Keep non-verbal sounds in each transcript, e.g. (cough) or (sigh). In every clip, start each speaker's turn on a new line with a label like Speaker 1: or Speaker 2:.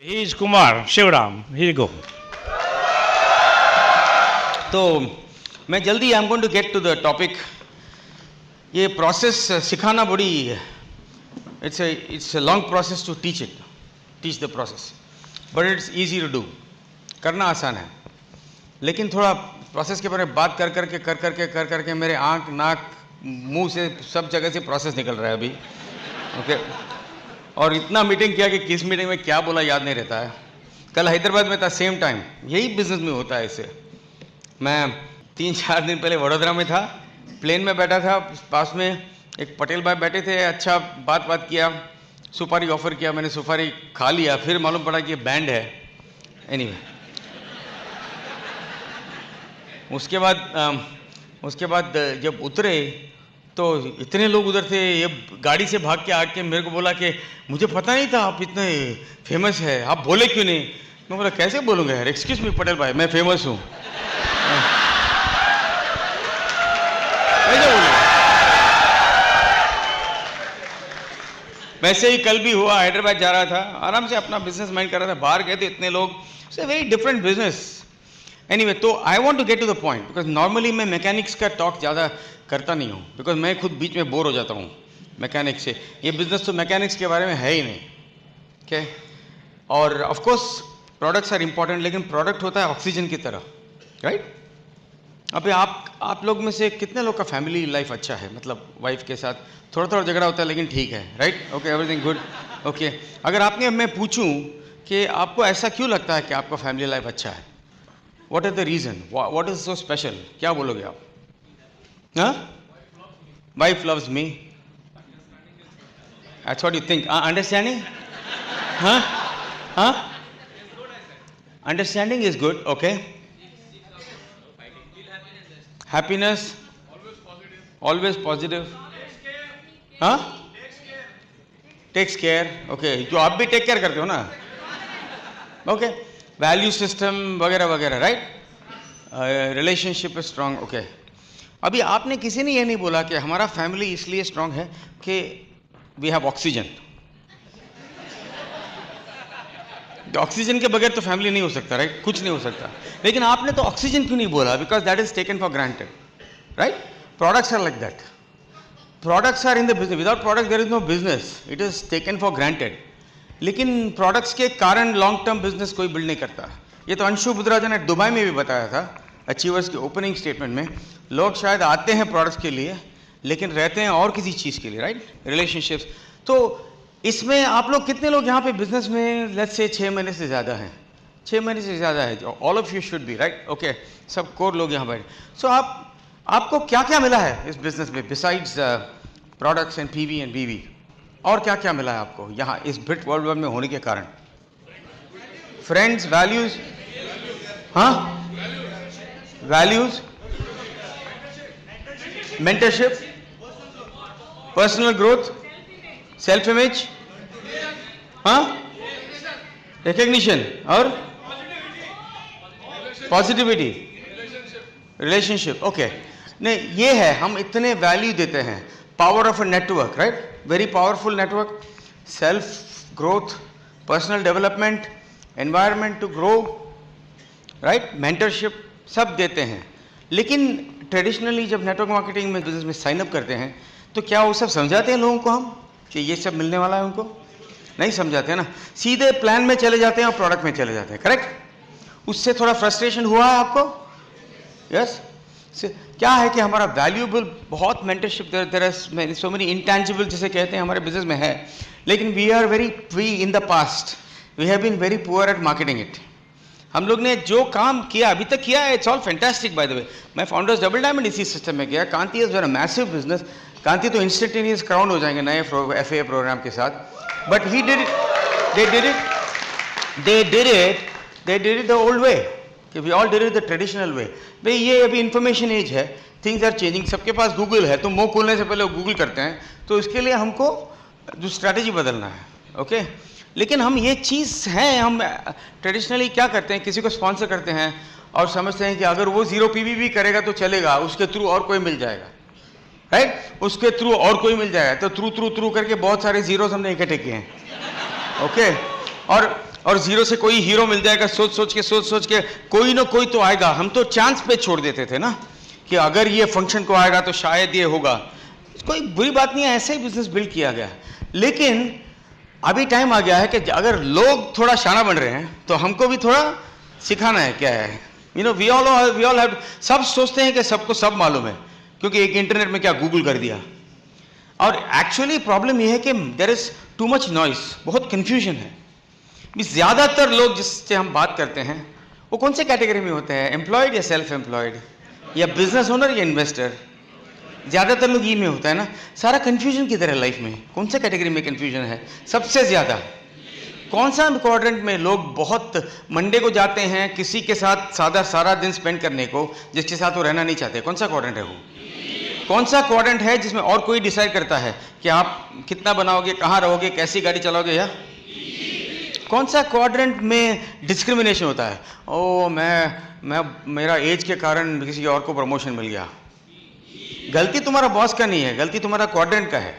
Speaker 1: He is Kumar, Shivram. Here you go. तो मैं जल्दी I am going to get to the topic ये process सिखाना बड़ी it's it's a long process to teach it teach the process but it's easy to do करना आसान है लेकिन थोड़ा प्रोसेस के बारे में बात कर करके कर करके कर करके मेरे आँख नाक मुंह से सब जगह से प्रोसेस निकल रहा है अभी ओके okay. और इतना मीटिंग किया कि किस मीटिंग में क्या बोला याद नहीं रहता है कल हैदराबाद में था सेम टाइम यही बिजनेस में होता है इसे मैं तीन चार दिन पहले वडोदरा में था प्लेन में बैठा था पास में एक पटेल भाई बैठे थे अच्छा बात बात किया सुपारी ऑफ़र किया मैंने सुपारी खा लिया फिर मालूम पड़ा कि ये बैंड है एनी anyway. उसके बाद उसके बाद जब उतरे तो इतने लोग उधर थे ये गाड़ी से भाग के आके मेरे को बोला कि मुझे पता नहीं था आप इतने फेमस है आप बोले क्यों नहीं मैं बोला कैसे बोलूँगा यार एक्सक्यूज मी पटेल भाई मैं फेमस हूँ वैसे ही कल भी हुआ हैदराबाद जा रहा था आराम से अपना बिजनेस माइंड कर रहा था बाहर गए थे इतने लोग very different business anyway anyway, तो I want to get to the point because normally मैं मैकेनिक्स का टॉक ज़्यादा करता नहीं हूँ बिकॉज मैं खुद बीच में बोर हो जाता हूँ मैकेनिक्स से ये बिजनेस तो मैकेनिक्स के बारे में है ही नहीं क्या okay? और ऑफकोर्स प्रोडक्ट्स आर इम्पॉर्टेंट लेकिन प्रोडक्ट होता है ऑक्सीजन की तरह राइट right? अभी आप आप लोग में से कितने लोग का फैमिली लाइफ अच्छा है मतलब वाइफ के साथ थोड़ा थोड़ा झगड़ा होता है लेकिन ठीक है right okay everything good okay अगर आपने मैं पूछूं कि आपको ऐसा क्यों लगता है कि आपका फैमिली लाइफ अच्छा है what is the reason what is so special क्या बोलोगे आप हाँ wife loves me That's what you think. Uh, understanding? huh? Huh? Understanding is good, okay? Happiness? Always positive. Huh? Takes care. Okay. जो आप भी take care करते हो ना ओके okay. वैल्यू सिस्टम वगैरह वगैरह राइट रिलेशनशिप स्ट्रांग ओके अभी आपने किसी ने यह नहीं बोला कि हमारा फैमिली इसलिए स्ट्रांग है कि वी हैव ऑक्सीजन ऑक्सीजन के बगैर तो फैमिली नहीं हो सकता राइट right? कुछ नहीं हो सकता लेकिन आपने तो ऑक्सीजन क्यों नहीं बोला because that is taken for granted right products are like that products are in the business without product there is no business it is taken for granted लेकिन प्रोडक्ट्स के कारण लॉन्ग टर्म बिजनेस कोई build नहीं करता ये तो अंशु बुद्राजा ने Dubai में भी बताया था अचीवर्स के ओपनिंग स्टेटमेंट में लोग शायद आते हैं प्रोडक्ट्स के लिए लेकिन रहते हैं और किसी चीज़ के लिए राइट रिलेशनशिप्स तो इसमें आप लोग कितने लोग यहाँ पे बिजनेस में लेट्स से छः महीने से ज़्यादा हैं छः महीने से ज़्यादा है all of you should be right okay सब कोर लोग यहाँ पर सो आप आपको क्या क्या मिला है इस बिजनेस में besides products and P V and B V और क्या क्या मिला है आपको यहाँ इस ब्रिट वर्ल्ड वॉर में होने के कारण फ्रेंड्स वैल्यूज हाँ values mentorship personal growth self image हाँ रिकग्निशन और पॉजिटिविटी रिलेशनशिप ओके नहीं ये है हम इतने वैल्यू देते हैं power of a network right very powerful network, self growth, personal development, environment to grow, right? Mentorship सब देते हैं लेकिन ट्रेडिशनली जब नेटवर्क मार्केटिंग में बिजनेस में साइन अप करते हैं तो क्या वो सब समझाते हैं लोगों को हम कि ये सब मिलने वाला है उनको नहीं समझाते ना सीधे प्लान में चले जाते हैं और प्रोडक्ट में चले जाते हैं करेक्ट उससे थोड़ा फ्रस्ट्रेशन हुआ है आपको यस yes? क्या है कि हमारा वैल्यूबल बहुत मेंटरशिप सो मेनी इंटेंजिबल जिसे कहते हैं हमारे बिजनेस में है लेकिन we are very we in the past we have been very poor at marketing it हम लोग ने जो काम किया अभी तक किया है it's all fantastic by the way मैं फाउंडर्स डबल डायमंड इसी सिस्टम में गया Kanti is where massive business Kanti तो इंस्टेंटेनियस क्राउन हो जाएंगे नए एफ प्रोग्राम के साथ but he did it they did it they did it they did it the old way कि we all did it the traditional way भाई ये अभी इन्फॉर्मेशन एज है थिंग्स आर चेंजिंग सबके पास गूगल है तो मुंह खोलने से पहले गूगल करते हैं तो इसके लिए हमको जो स्ट्रैटेजी बदलना है ओके लेकिन हम ये चीज़ हैं हम ट्रेडिशनली क्या करते हैं किसी को स्पॉन्सर करते हैं और समझते हैं कि अगर वो जीरो पी भी करेगा तो चलेगा उसके थ्रू और कोई मिल जाएगा राइट right? उसके थ्रू और कोई मिल जाएगा तो थ्रू थ्रू थ्रू करके बहुत सारे जीरोस हमने इकट्ठे किए हैं ओके okay? और और जीरो से कोई हीरो मिल जाएगा सोच सोच के सोच सोच के कोई ना कोई तो आएगा हम तो चांस पे छोड़ देते थे ना कि अगर ये फंक्शन को आएगा तो शायद ये होगा कोई बुरी बात नहीं है ऐसे ही बिजनेस बिल्ड किया गया लेकिन अभी टाइम आ गया है कि अगर लोग थोड़ा शाना बन रहे हैं तो हमको भी थोड़ा सिखाना है क्या है you know we all we all have सब सोचते हैं कि सबको सब मालूम है क्योंकि एक इंटरनेट में क्या गूगल कर दिया और एक्चुअली प्रॉब्लम यह है कि there is too much noise बहुत कंफ्यूजन है ज़्यादातर लोग जिससे हम बात करते हैं वो कौन से कैटेगरी में होते हैं एम्प्लॉयड या सेल्फ एम्प्लॉयड या बिजनेस ओनर या इन्वेस्टर ज़्यादातर लोग ई में होता है ना सारा कन्फ्यूजन किधर है लाइफ में कौन से कैटेगरी में कन्फ्यूजन है सबसे ज़्यादा कौन सा इंपॉर्टेंट में लोग बहुत मंडे को जाते हैं किसी के साथ सादा सारा दिन स्पेंड करने को जिसके साथ वो रहना नहीं चाहते कौन सा क्वारेंट है वो कौन सा क्वारेंट है जिसमें और कोई डिसाइड करता है कि आप कितना बनाओगे कहाँ रहोगे कैसी गाड़ी चलाओगे या कौन सा क्वाड्रेंट में डिस्क्रिमिनेशन होता है ओ मैं मैं मेरा एज के कारण किसी और को प्रमोशन मिल गया गलती तुम्हारा बॉस का नहीं है गलती तुम्हारा क्वाड्रेंट का है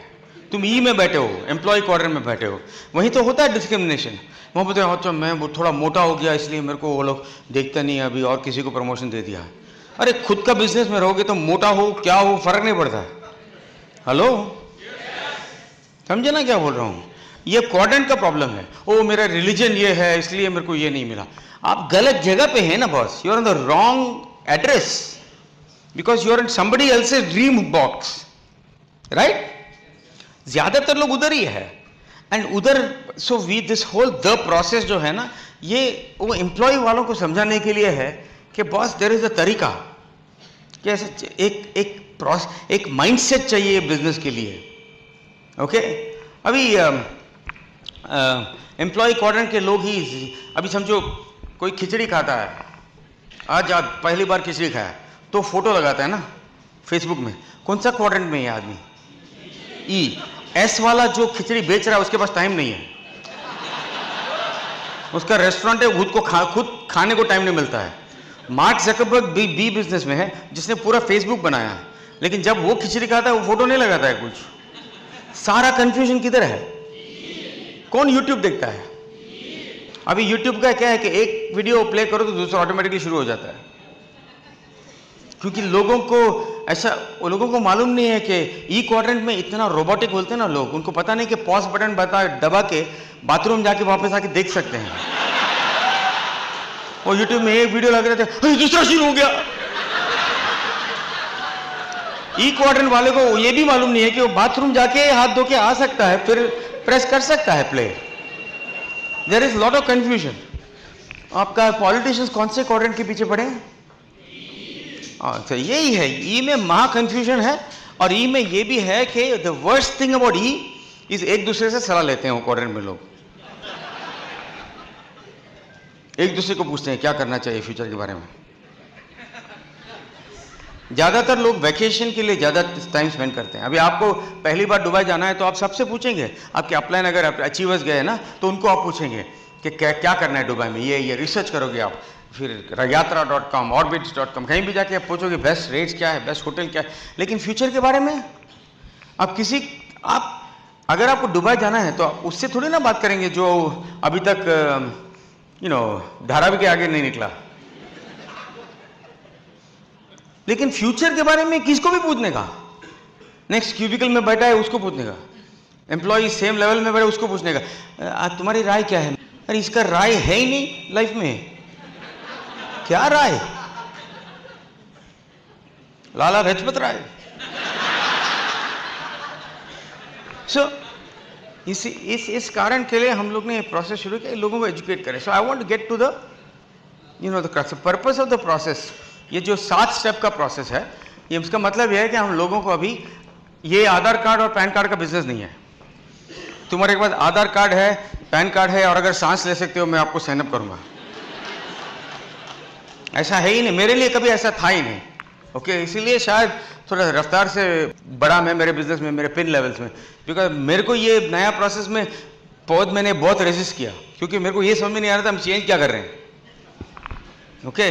Speaker 1: तुम ई e में बैठे हो एम्प्लॉय क्वाड्रेंट में बैठे हो वहीं तो होता है डिस्क्रिमिनेशन वहाँ बताए तो अच्छा तो मैं वो थोड़ा मोटा हो गया इसलिए मेरे को वो लोग देखते नहीं है अभी और किसी को प्रमोशन दे दिया अरे खुद का बिजनेस में रहोगे तो मोटा हो क्या हो फर्क नहीं पड़ता हेलो समझे ना क्या बोल रहा हूँ ये क्वाड्रेंट का प्रॉब्लम है ओ मेरा रिलीजन ये है इसलिए मेरे को ये नहीं मिला आप गलत जगह पे हैं ना boss you are on the wrong address because you are in somebody else dream box right ज्यादातर लोग उधर ही है एंड उधर so we this whole the process जो है ना ये वो एम्प्लॉय वालों को समझाने के लिए है कि बॉस देर इज अ तरीका कैसे एक एक प्रोसेस एक माइंडसेट चाहिए बिजनेस के लिए ओके okay? अभी um, एम्प्लॉय क्वार के लोग ही अभी समझो कोई खिचड़ी खाता है आज आप पहली बार खिचड़ी खाया तो फोटो लगाता है ना फेसबुक में कौन सा क्वाड्रेंट में है आदमी ई e, एस वाला जो खिचड़ी बेच रहा है उसके पास टाइम नहीं है उसका रेस्टोरेंट है खुद को खा खुद खाने को टाइम नहीं मिलता है मार्क जकबर्ग बी बी बिजनेस में है जिसने पूरा फेसबुक बनाया है लेकिन जब वो खिचड़ी खाता है वो फोटो नहीं लगाता है कुछ सारा कंफ्यूजन किधर है कौन यूट्यूब देखता है अभी यूट्यूब का क्या है कि एक वीडियो प्ले करो तो दूसरा ऑटोमेटिकली शुरू हो जाता है क्योंकि लोगों को ऐसा लोगों को मालूम नहीं है कि ई क्वाड्रेंट में इतना रोबोटिक बोलते हैं ना लोग उनको पता नहीं कि पॉज बटन बता दबा के बाथरूम जाके वापस आके देख सकते हैं और यूट्यूब में एक वीडियो लग रहे थे दूसरा शुरू हो गया ई क्वाड्रेंट वाले को ये भी मालूम नहीं है कि वो बाथरूम जाके हाथ धो के आ सकता है फिर प्रेस कर सकता है player there is lot of confusion आपका पॉलिटिशियंस कौन से क्वाड्रेंट के पीछे पड़े हाँ, तो यही है ई e में महा कंफ्यूजन है और ई e में ये भी है कि the worst thing about E is एक दूसरे से सलाह लेते हैं क्वाड्रेंट में लोग एक दूसरे को पूछते हैं क्या करना चाहिए फ्यूचर के बारे में ज़्यादातर लोग वैकेशन के लिए ज़्यादा टाइम स्पेंड करते हैं अभी आपको पहली बार दुबई जाना है तो आप सबसे पूछेंगे आपके अपलाइन अगर आप अचीवर्स गए ना तो उनको आप पूछेंगे कि क्या क्या करना है दुबई में ये ये रिसर्च करोगे आप फिर Yatra dot com Orbitz dot com कहीं भी जाके आप पूछोगे बेस्ट रेट्स क्या है बेस्ट होटल क्या है लेकिन फ्यूचर के बारे में आप किसी आप अगर आपको दुबई जाना है तो उससे थोड़ी ना बात करेंगे जो अभी तक यू नो धारावी के आगे नहीं निकला लेकिन फ्यूचर के बारे में किसको भी पूछने का नेक्स्ट क्यूबिकल में बैठा है उसको पूछने का एम्प्लॉय सेम लेवल में बैठा उसको पूछने का आज तुम्हारी राय क्या है अरे इसका राय है ही नहीं लाइफ में क्या राय लाला रजपत राय सो इस इस इस कारण के लिए हम लोग ने प्रोसेस शुरू किया लोगों को एजुकेट करें so I want to get to the you know the purpose of the process ये जो सात स्टेप का प्रोसेस है ये उसका मतलब यह है कि हम लोगों को अभी ये आधार कार्ड और पैन कार्ड का बिजनेस नहीं है तुम्हारे पास आधार कार्ड है पैन कार्ड है और अगर सांस ले सकते हो मैं आपको साइनअप करूंगा ऐसा है ही नहीं मेरे लिए कभी ऐसा था ही नहीं ओके okay, इसीलिए शायद थोड़ा रफ्तार से बड़ा मैं मेरे बिजनेस में मेरे पिन लेवल्स में बिकॉज मेरे को ये नया प्रोसेस में बहुत मैंने बहुत रेजिस्ट किया क्योंकि मेरे को ये समझ में नहीं आ रहा था हम चेंज क्या कर रहे हैं ओके okay?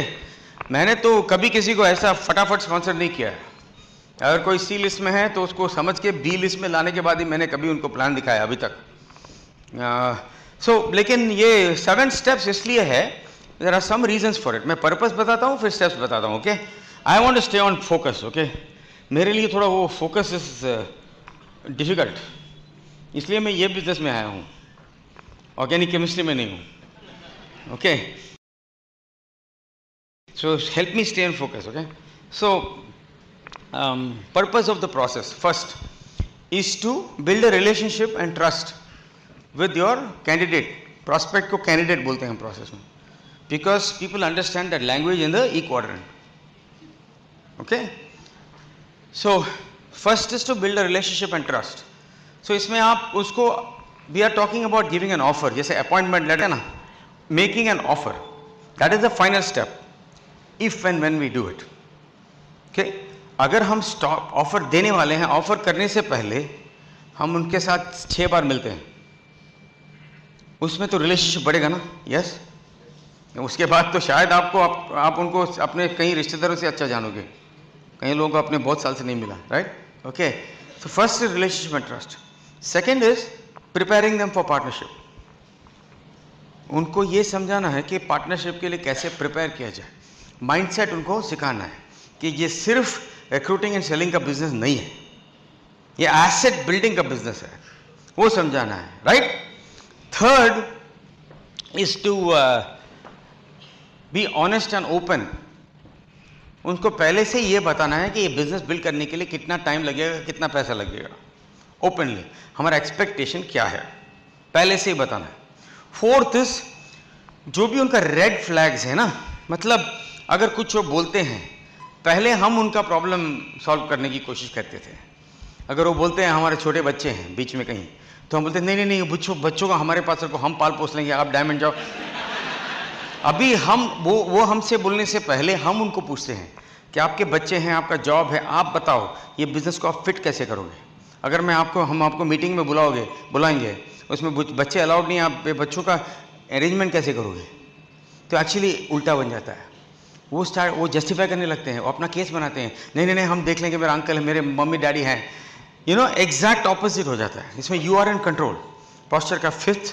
Speaker 1: मैंने तो कभी किसी को ऐसा फटाफट स्पॉन्सर नहीं किया है अगर कोई सी लिस्ट में है तो उसको समझ के बी लिस्ट में लाने के बाद ही मैंने कभी उनको प्लान दिखाया अभी तक सो so, लेकिन ये सेवन स्टेप्स इसलिए है there are some reasons for it मैं पर्पज बताता हूँ फिर स्टेप्स बताता हूँ okay I want stay on focus okay मेरे लिए थोड़ा वो फोकस इज डिफिकल्ट इसलिए मैं ये बिजनेस में आया हूँ ऑर्गेनिक केमिस्ट्री में नहीं हूँ okay okay? So help me stay in focus, okay? So um, purpose of the process first is to build a relationship and trust with your candidate. Prospect को candidate बोलते हैं process में because people understand that language in the E quadrant. Okay? So first is to build a relationship and trust. So इसमें आप उसको we are talking about giving an offer जैसे appointment letter making an offer that is the final step if and when we do it okay अगर हम stock offer देने वाले हैं offer करने से पहले हम उनके साथ छह बार मिलते हैं उसमें तो रिलेशनशिप बढ़ेगा ना यस उसके बाद तो शायद आपको आप, आप उनको अपने कई रिश्तेदारों से अच्छा जानोगे कई लोगों को आपने बहुत साल से नहीं मिला right okay so first is relationship and trust second is preparing them for partnership उनको ये समझाना है कि पार्टनरशिप के लिए कैसे प्रिपेयर किया जाए माइंडसेट उनको सिखाना है कि ये सिर्फ रिक्रूटिंग एंड सेलिंग का बिजनेस नहीं है ये एसेट बिल्डिंग का बिजनेस है वो समझाना है right third is to be honest and open उनको पहले से ये बताना है कि ये बिजनेस बिल्ड करने के लिए कितना टाइम लगेगा कितना पैसा लगेगा ओपनली हमारा एक्सपेक्टेशन क्या है पहले से ही बताना है फोर्थ इज जो भी उनका रेड फ्लैग्स है ना मतलब अगर कुछ वो बोलते हैं पहले हम उनका प्रॉब्लम सॉल्व करने की कोशिश करते थे अगर वो बोलते हैं हमारे छोटे बच्चे हैं बीच में कहीं तो हम बोलते नहीं नहीं नहीं बच्चों बच्चों का हमारे पास रखो हम पाल पोस लेंगे आप डायमंड जाओ अभी हम वो वो हमसे बोलने से पहले हम उनको पूछते हैं कि आपके बच्चे हैं आपका जॉब है आप बताओ ये बिज़नेस को आप फिट कैसे करोगे अगर मैं आपको हम आपको मीटिंग में बुलाओगे बुलाएंगे उसमें बच्चे अलाउड नहीं आप बच्चों का अरेंजमेंट कैसे करोगे तो एक्चुअली उल्टा बन जाता है वो स्टार्ट वो जस्टिफाई करने लगते हैं वो अपना केस बनाते हैं नहीं नहीं नहीं हम देख लेंगे मेरा अंकल है मेरे मम्मी डैडी हैं यू नो एग्जैक्ट ऑपोजिट हो जाता है इसमें you are in control posture का फिफ्थ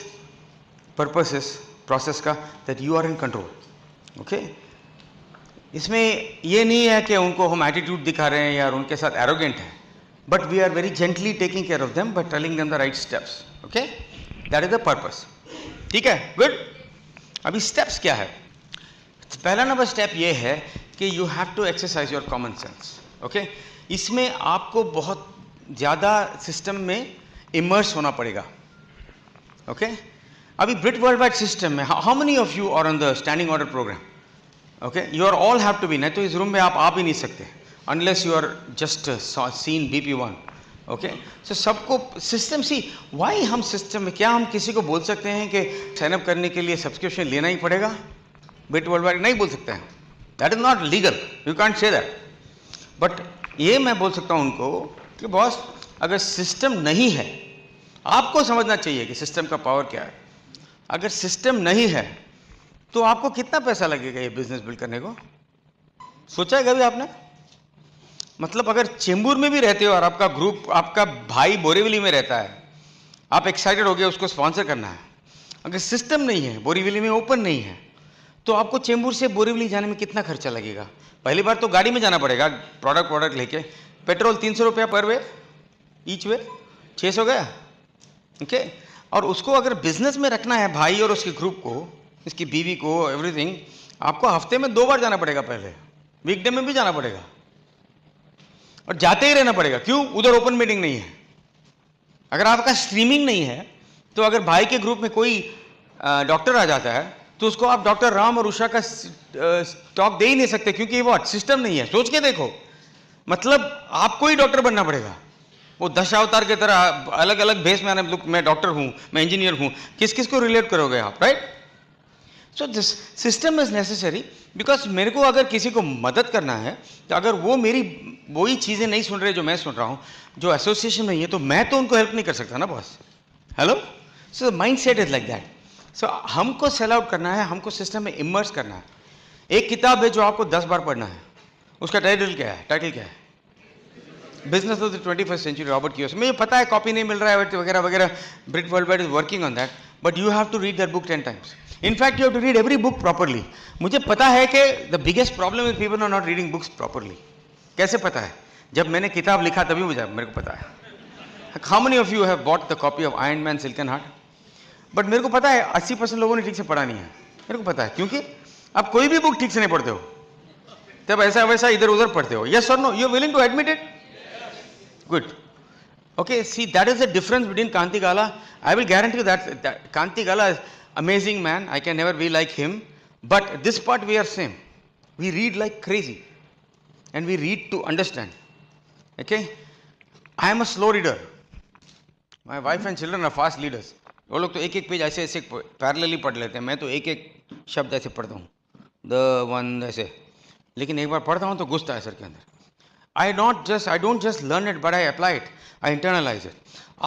Speaker 1: पर्पस इस प्रोसेस का that you are in control okay इसमें ये नहीं है कि उनको हम एटीट्यूड दिखा रहे हैं या उनके साथ एरोगेंट है but we are very gently taking care of them but telling them the right steps okay that is the purpose ठीक है गुड अभी स्टेप्स क्या है पहला नंबर स्टेप ये है कि you have to exercise your common sense okay इसमें आपको बहुत ज़्यादा सिस्टम में इमर्स होना पड़ेगा ओके okay? अभी ब्रिट वर्ल्ड वाइड सिस्टम में how many of you are on the standing order program okay you are all have to be नहीं तो इस रूम में आप आ भी नहीं सकते unless you are just seen B P one okay so सबको सिस्टम सी वाई हम सिस्टम में क्या हम किसी को बोल सकते हैं कि साइनअप करने के लिए सब्सक्रिप्शन लेना ही पड़ेगा बेट वर्ल्ड वाइड नहीं बोल सकते हैं that is not legal you can't say that but ये मैं बोल सकता हूँ उनको कि बॉस अगर सिस्टम नहीं है आपको समझना चाहिए कि सिस्टम का पावर क्या है अगर सिस्टम नहीं है तो आपको कितना पैसा लगेगा ये बिजनेस बिल्ड करने को सोचा है कभी आपने मतलब अगर चेंबूर में भी रहते हो और आपका ग्रुप आपका भाई बोरीवली में रहता है आप एक्साइटेड हो गए उसको स्पॉन्सर करना है अगर सिस्टम नहीं है बोरीवली में ओपन नहीं है तो आपको चेंबूर से बोरीवली जाने में कितना खर्चा लगेगा पहली बार तो गाड़ी में जाना पड़ेगा प्रोडक्ट प्रोडक्ट लेके पेट्रोल तीन सौ रुपया पर वे ईच वे छः सौ गया ओके और उसको अगर बिजनेस में रखना है भाई और उसके ग्रुप को इसकी बीवी को एवरीथिंग आपको हफ्ते में दो बार जाना पड़ेगा पहले वीकडे में भी जाना पड़ेगा और जाते ही रहना पड़ेगा क्यों उधर ओपन मीटिंग नहीं है अगर आपका स्ट्रीमिंग नहीं है तो अगर भाई के ग्रुप में कोई डॉक्टर आ जाता है तो उसको आप डॉक्टर राम और उषा का स्टॉक दे ही नहीं सकते क्योंकि वो सिस्टम नहीं है सोच के देखो मतलब आपको ही डॉक्टर बनना पड़ेगा वो दशावतार की तरह अलग अलग भेस में आने लुक मैं डॉक्टर हूँ मैं इंजीनियर हूँ किस किस को रिलेट करोगे आप right so this system is necessary because मेरे को अगर किसी को मदद करना है तो अगर वो मेरी वही चीज़ें नहीं सुन रहे जो मैं सुन रहा हूँ जो एसोसिएशन में ही है तो मैं तो उनको हेल्प नहीं कर सकता ना boss hello so mindset is like that so so, हमको सेल आउट करना है हमको सिस्टम में इमर्स करना है एक किताब है जो आपको दस बार पढ़ना है उसका टाइटल क्या है टाइटल क्या है business of the twenty first century Robert की मुझे पता है कॉपी नहीं मिल रहा है वगैरह वगैरह Britt Worldwide is working on that but you have to read that book ten times in fact you have to read every book properly मुझे पता है कि the biggest problem is people are not reading books properly कैसे पता है जब मैंने किताब लिखा तभी मुझे मेरे को पता है how many of you have bought the copy of Ian man silken heart but मेरे को पता है अस्सी परसेंट लोगों ने ठीक से पढ़ा नहीं है मेरे को पता है क्योंकि आप कोई भी बुक ठीक से नहीं पढ़ते हो तब ऐसा वैसा इधर उधर पढ़ते हो yes sir no you willing to admit it good okay see that is the difference between Kanti Gala I will guarantee that Kanti Gala is amazing man I can never we like him but this part we are same we read like crazy and we read to understand okay I am a slow reader my wife and children are fast leaders वो लोग तो एक एक page ऐसे ऐसे parallelly पढ़ लेते हैं मैं तो एक एक शब्द ऐसे पढ़ता हूँ द वन ऐसे लेकिन एक बार पढ़ता हूँ तो घुसता है सर के अंदर I not just I don't just learn it but I apply it I internalize it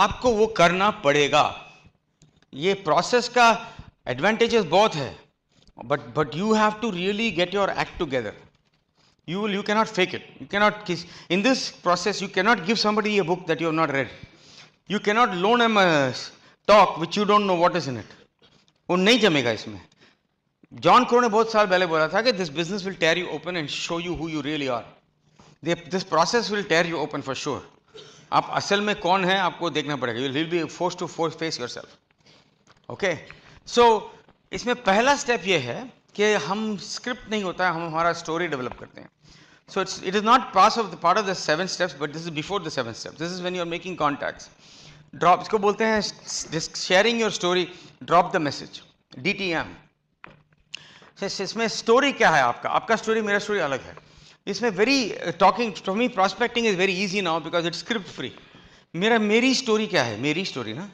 Speaker 1: आपको वो करना पड़ेगा ये प्रोसेस का एडवांटेजेस बहुत है but but you have to really get your act together you you you cannot fake it you cannot kiss in this process you cannot give somebody a book that you not read you you cannot loan M talk which you don't know what is in it वो नहीं जमेगा इसमें John crow ने बहुत साल पहले बोला था कि this business will tear you open and show you who you really are this process will tear you open for sure आप असल में कौन है आपको देखना पड़ेगा you will be force to force face yourself okay so इसमें पहला स्टेप यह है कि हम स्क्रिप्ट नहीं होता है हम हमारा स्टोरी डेवलप करते हैं so it's it is not pass of the part of the seven steps but this is before the seven steps this is when you are making contacts drop इसको बोलते हैं sharing your story drop the message D T M इसमें story क्या है आपका आपका story मेरा story अलग है इसमें very talking to me prospecting is very easy now because it's script free मेरा मेरी स्टोरी क्या है मेरी स्टोरी ना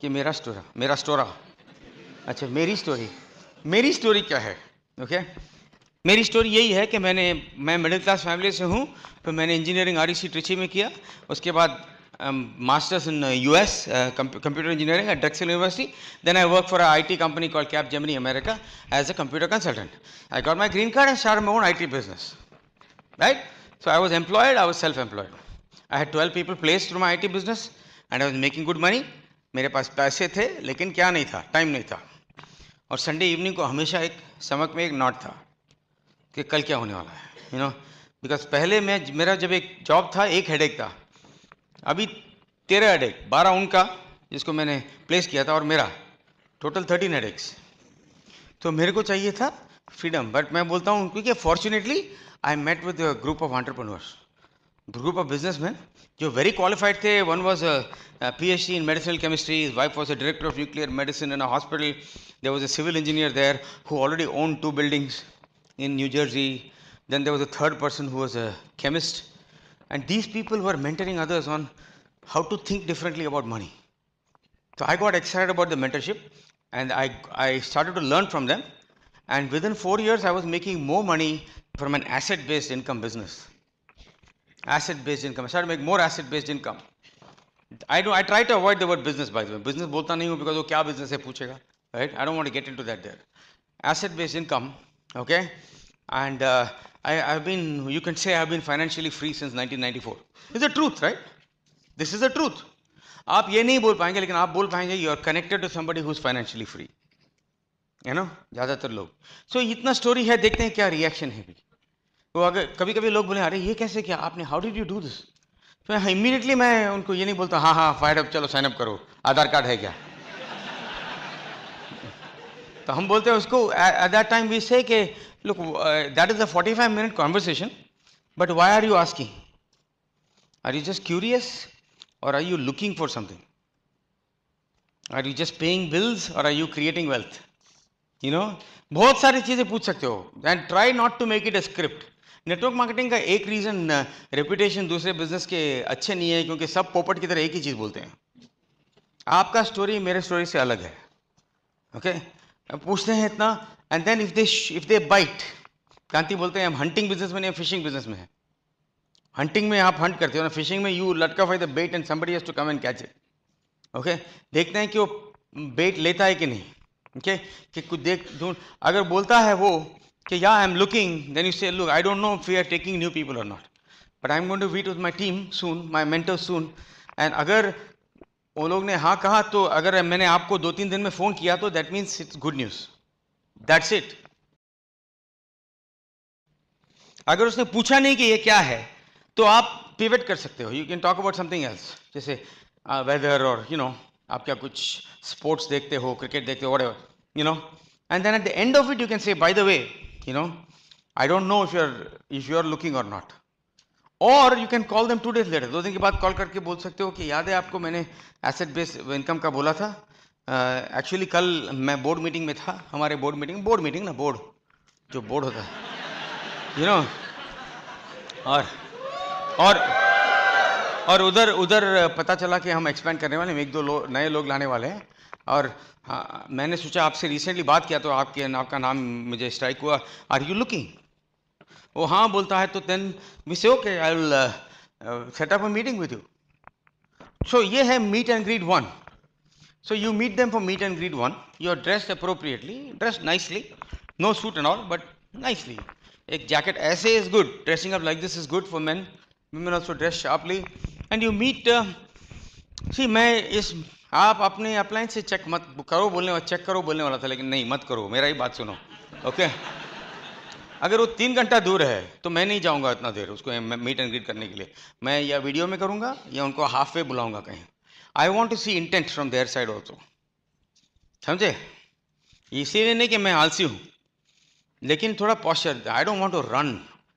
Speaker 1: कि मेरा स्टोरा मेरा स्टोरा अच्छा मेरी स्टोरी मेरी स्टोरी क्या है ओके मेरी स्टोरी यही है कि मैंने मैं मिडिल क्लास फैमिली से हूँ फिर मैंने इंजीनियरिंग आर ई सी में किया उसके बाद um, master's in uh, US, uh, com computer engineering at Drexel University. Then I worked for an IT company called Capgemini America as a computer consultant. I got my green card and started my own IT business, right? So I was employed, I was self-employed. I had 12 people placed through my IT business and I was making good money. मेरे पास पैसे थे लेकिन क्या नहीं था time नहीं था और संडे इवनिंग को हमेशा एक समक में एक नॉट था कि कल क्या होने वाला है यू नो बिकॉज पहले मैं मेरा जब एक जॉब था एक हेडेक था अभी तेरह हेडेक बारह उनका जिसको मैंने प्लेस किया था और मेरा टोटल थर्टीन हेडेक्स तो मेरे को चाहिए था फ्रीडम बट मैं बोलता हूँ क्योंकि fortunately I met with group of entrepreneurs group of man जो वेरी क्वालिफाइड थे one was P H D in medicinal chemistry wife was a director of nuclear medicine in a hospital there was a civil engineer there who already own two buildings in New Jersey then there was a third person who was a chemist And these people were mentoring others on how to think differently about money. So I got excited about the mentorship and I, I started to learn from them. And within four years, I was making more money from an asset based income business. Asset based income. I started to make more asset based income. I, do, I try to avoid the word business by the way. Business bolta nahi because wo kya business hai puchega, right? I don't want to get into that there. Asset based income, okay? and uh, I, have been, you can say, I have been financially free since 1994. It's the truth, right? This is the truth. आप ये नहीं बोल पाएंगे लेकिन आप बोल पाएंगे you are connected to somebody who financially free है ना ज़्यादातर लोग सो so, इतना स्टोरी है देखते हैं क्या रिएक्शन है भी वो तो अगर कभी कभी लोग बोले अरे ये कैसे किया आपने how did you do this तो इमीडिएटली हाँ, मैं उनको ये नहीं बोलता हाँ हाँ फायर अप चलो साइन अप करो आधार कार्ड है क्या (laughs) तो हम बोलते हैं उसको at that time we say Look, uh, that is a 45 minute conversation, but why are you asking? Are you just curious or are you looking for something? Are you just paying bills or are you creating wealth? You know, बहुत सारी चीज़ें पूछ सकते हो and try not to make it a script network marketing का एक reason reputation दूसरे business के अच्छे नहीं है क्योंकि सब पोपट की तरह एक ही चीज़ बोलते हैं आपका स्टोरी मेरे स्टोरी से अलग है ओके okay? पूछते हैं इतना and then if they if they bite क्रांति बोलते हैं हम हंटिंग बिजनेस में नहीं फिशिंग बिजनेस में है हंटिंग में आप हंट करते हो ना फिशिंग में यू लटका फाई the bait and somebody has to come and catch it okay देखते हैं कि वो बेट लेता है कि नहीं ओके कि कुछ देख ढूंढ अगर बोलता है वो कि या I am looking then you say look I don't know if we are taking new people और not but I am going to meet with my team soon my mentor soon and अगर वो लोग ने हाँ कहा तो अगर मैंने आपको दो तीन दिन में फ़ोन किया तो that means it's good news that's it अगर उसने पूछा नहीं कि ये क्या है तो आप पिवट कर सकते हो you can talk about something else जैसे वेदर और यू नो आप क्या कुछ स्पोर्ट्स देखते हो क्रिकेट देखते हो what you know and then at the end of it you can say by the way you know I don't know if you are if you are looking और not और you can call them two days later दो दिन के बाद call करके बोल सकते हो कि याद है आपको मैंने एसेट बेस्ड इनकम का बोला था एक्चुअली uh, कल मैं बोर्ड मीटिंग में था हमारे बोर्ड मीटिंग बोर्ड मीटिंग ना बोर्ड जो बोर्ड होता है यू नो और और और उधर उधर पता चला कि हम एक्सपेंड करने वाले हैं एक दो लो, नए लोग लाने वाले हैं और हाँ, मैंने सोचा आपसे रिसेंटली बात किया तो आपके आपका नाम मुझे स्ट्राइक हुआ आर यू लुकिंग वो हाँ बोलता है तो then we say okay I will set up a meeting with you so ये है meet and greet one So you meet them for meet and greet one. You are dressed appropriately, dressed nicely, no suit and all, but nicely. A jacket ऐसे is good. Dressing up like this is good for men. Women also dress sharply. And you meet. Uh, see मैं इस आप अपने अप्लाइन से check मत करो बोलने वाला चेक करो बोलने वाला था लेकिन नहीं मत करो मेरा ही बात सुनो ओके okay? अगर वो तीन घंटा दूर है तो मैं नहीं जाऊंगा इतना देर उसको मीट एंड ग्रीट करने के लिए मैं या वीडियो में करूंगा या उनको हाफ वे बुलाऊंगा कहीं I want to see intent from their side also समझे इसीलिए नहीं कि मैं आलसी हूँ लेकिन थोड़ा posture I don't want to run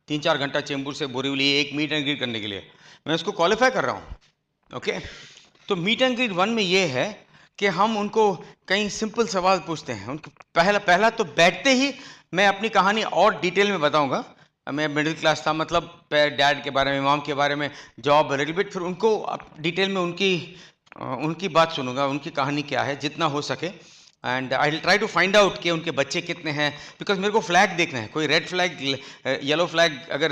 Speaker 1: तीन चार घंटा चेंबूर से बोरीवली एक मीट एंड ग्रीट करने के लिए मैं उसको क्वालिफाई कर रहा हूँ ओके तो मीट एंड ग्रीट वन में ये है कि हम उनको कई सिंपल सवाल पूछते हैं उनके पहला पहला तो बैठते ही मैं अपनी कहानी और डिटेल में बताऊंगा मैं मिडिल क्लास था मतलब डैड के बारे में इमाम के बारे में जॉब रिलेटेड फिर उनको डिटेल में उनकी उनकी बात सुनूंगा उनकी कहानी क्या है जितना हो सके and I will try to find out कि उनके बच्चे कितने हैं बिकॉज मेरे को फ्लैग देखना है कोई रेड फ्लैग येलो फ्लैग अगर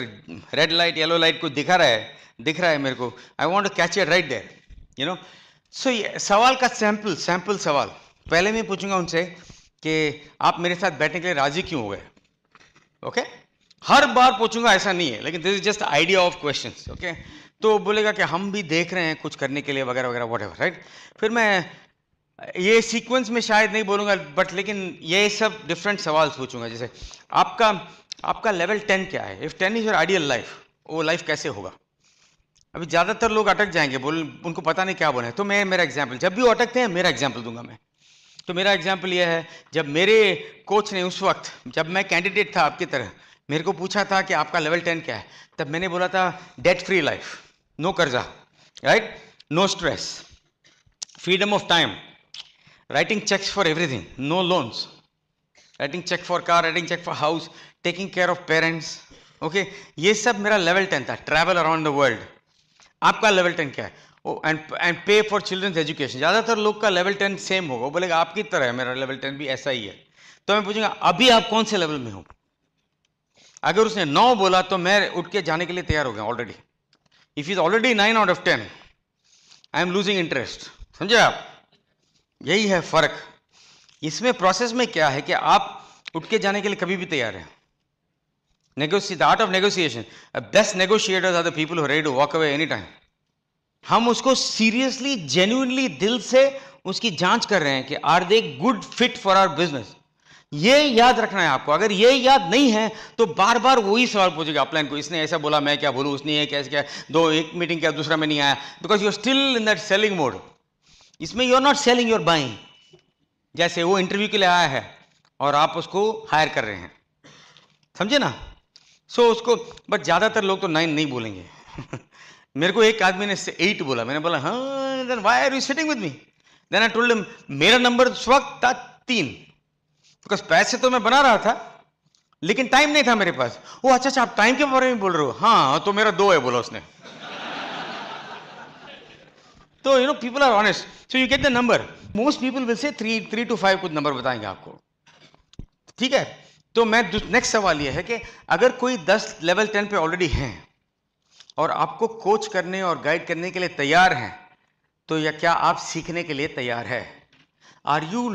Speaker 1: रेड लाइट येलो लाइट कुछ दिखा रहा है दिख रहा है मेरे को I want to catch it right there you know so सवाल का सैंपल सैंपल सवाल पहले मैं पूछूंगा उनसे कि आप मेरे साथ बैठने के लिए राजी क्यों हो गए ओके हर बार पूछूंगा ऐसा नहीं है लेकिन this is just idea of question okay तो बोलेगा कि हम भी देख रहे हैं कुछ करने के लिए वगैरह वगैरह वट राइट फिर मैं ये सीक्वेंस में शायद नहीं बोलूँगा बट लेकिन ये सब डिफरेंट सवाल सोचूंगा जैसे आपका आपका लेवल टेन क्या है if ten is your ideal life वो लाइफ कैसे होगा अभी ज़्यादातर लोग अटक जाएंगे बोल उनको पता नहीं क्या बोला है तो मैं मेरा एग्जाम्पल जब भी वो अटकते हैं मेरा एग्जाम्पल दूंगा मैं तो मेरा एग्जाम्पल यह है जब मेरे कोच ने उस वक्त जब मैं कैंडिडेट था आपकी तरह मेरे को पूछा था कि आपका लेवल टेन क्या है तब मैंने बोला था डेट फ्री लाइफ नो कर्जा right no stress freedom of time writing cheques for everything no loans writing cheque for car writing cheque for house taking care of parents okay ये सब मेरा लेवल टेन था travel around the world आपका level ten क्या है and and pay for children's education ज़्यादातर लोग का लेवल टेन सेम होगा वो बोलेगा आपकी तरह है मेरा लेवल टेन भी ऐसा ही है तो मैं पूछूंगा अभी आप कौन से लेवल में हो अगर उसने नौ बोला तो मैं उठ के जाने के लिए तैयार हो गया already if is already nine out of ten I am losing interest समझे आप यही है फर्क इसमें प्रोसेस में क्या है कि आप उठ के जाने के लिए कभी भी तैयार हैं negotiate art of negotiation best negotiators are the people who ready to walk away any time हम उसको सीरियसली जेन्यूनली दिल से उसकी जांच कर रहे हैं कि are they good fit for our business ये याद रखना है आपको अगर ये याद नहीं है तो बार बार वही सवाल पूछेगा अपलाइन को इसने ऐसा बोला मैं क्या बोलूँ उसने ये कैसे क्या दो एक मीटिंग क्या दूसरा में नहीं आया because you still in that selling mode इसमें you are not selling your buying जैसे वो इंटरव्यू के लिए आया है और आप उसको हायर कर रहे हैं समझे ना सो so, उसको बट ज़्यादातर लोग तो नाइन नहीं बोलेंगे (laughs) मेरे को एक आदमी ने एट बोला मैंने बोला हाँ then why are you sitting with me then I told मेरा नंबर उस वक्त था तीन बिकॉज पैसे तो मैं बना रहा था लेकिन टाइम नहीं था मेरे पास वो अच्छा अच्छा आप टाइम के बारे में बोल रहे हो हाँ तो मेरा दो है बोला उसने तो you know people are honest so you get the number most people will say three three two five कुछ नंबर बताएंगे आपको ठीक है तो मैं नेक्स्ट सवाल ये है कि अगर कोई दस लेवल टेन पे ऑलरेडी हैं और आपको कोच करने और गाइड करने के लिए तैयार हैं तो या क्या आप सीखने के लिए तैयार है are you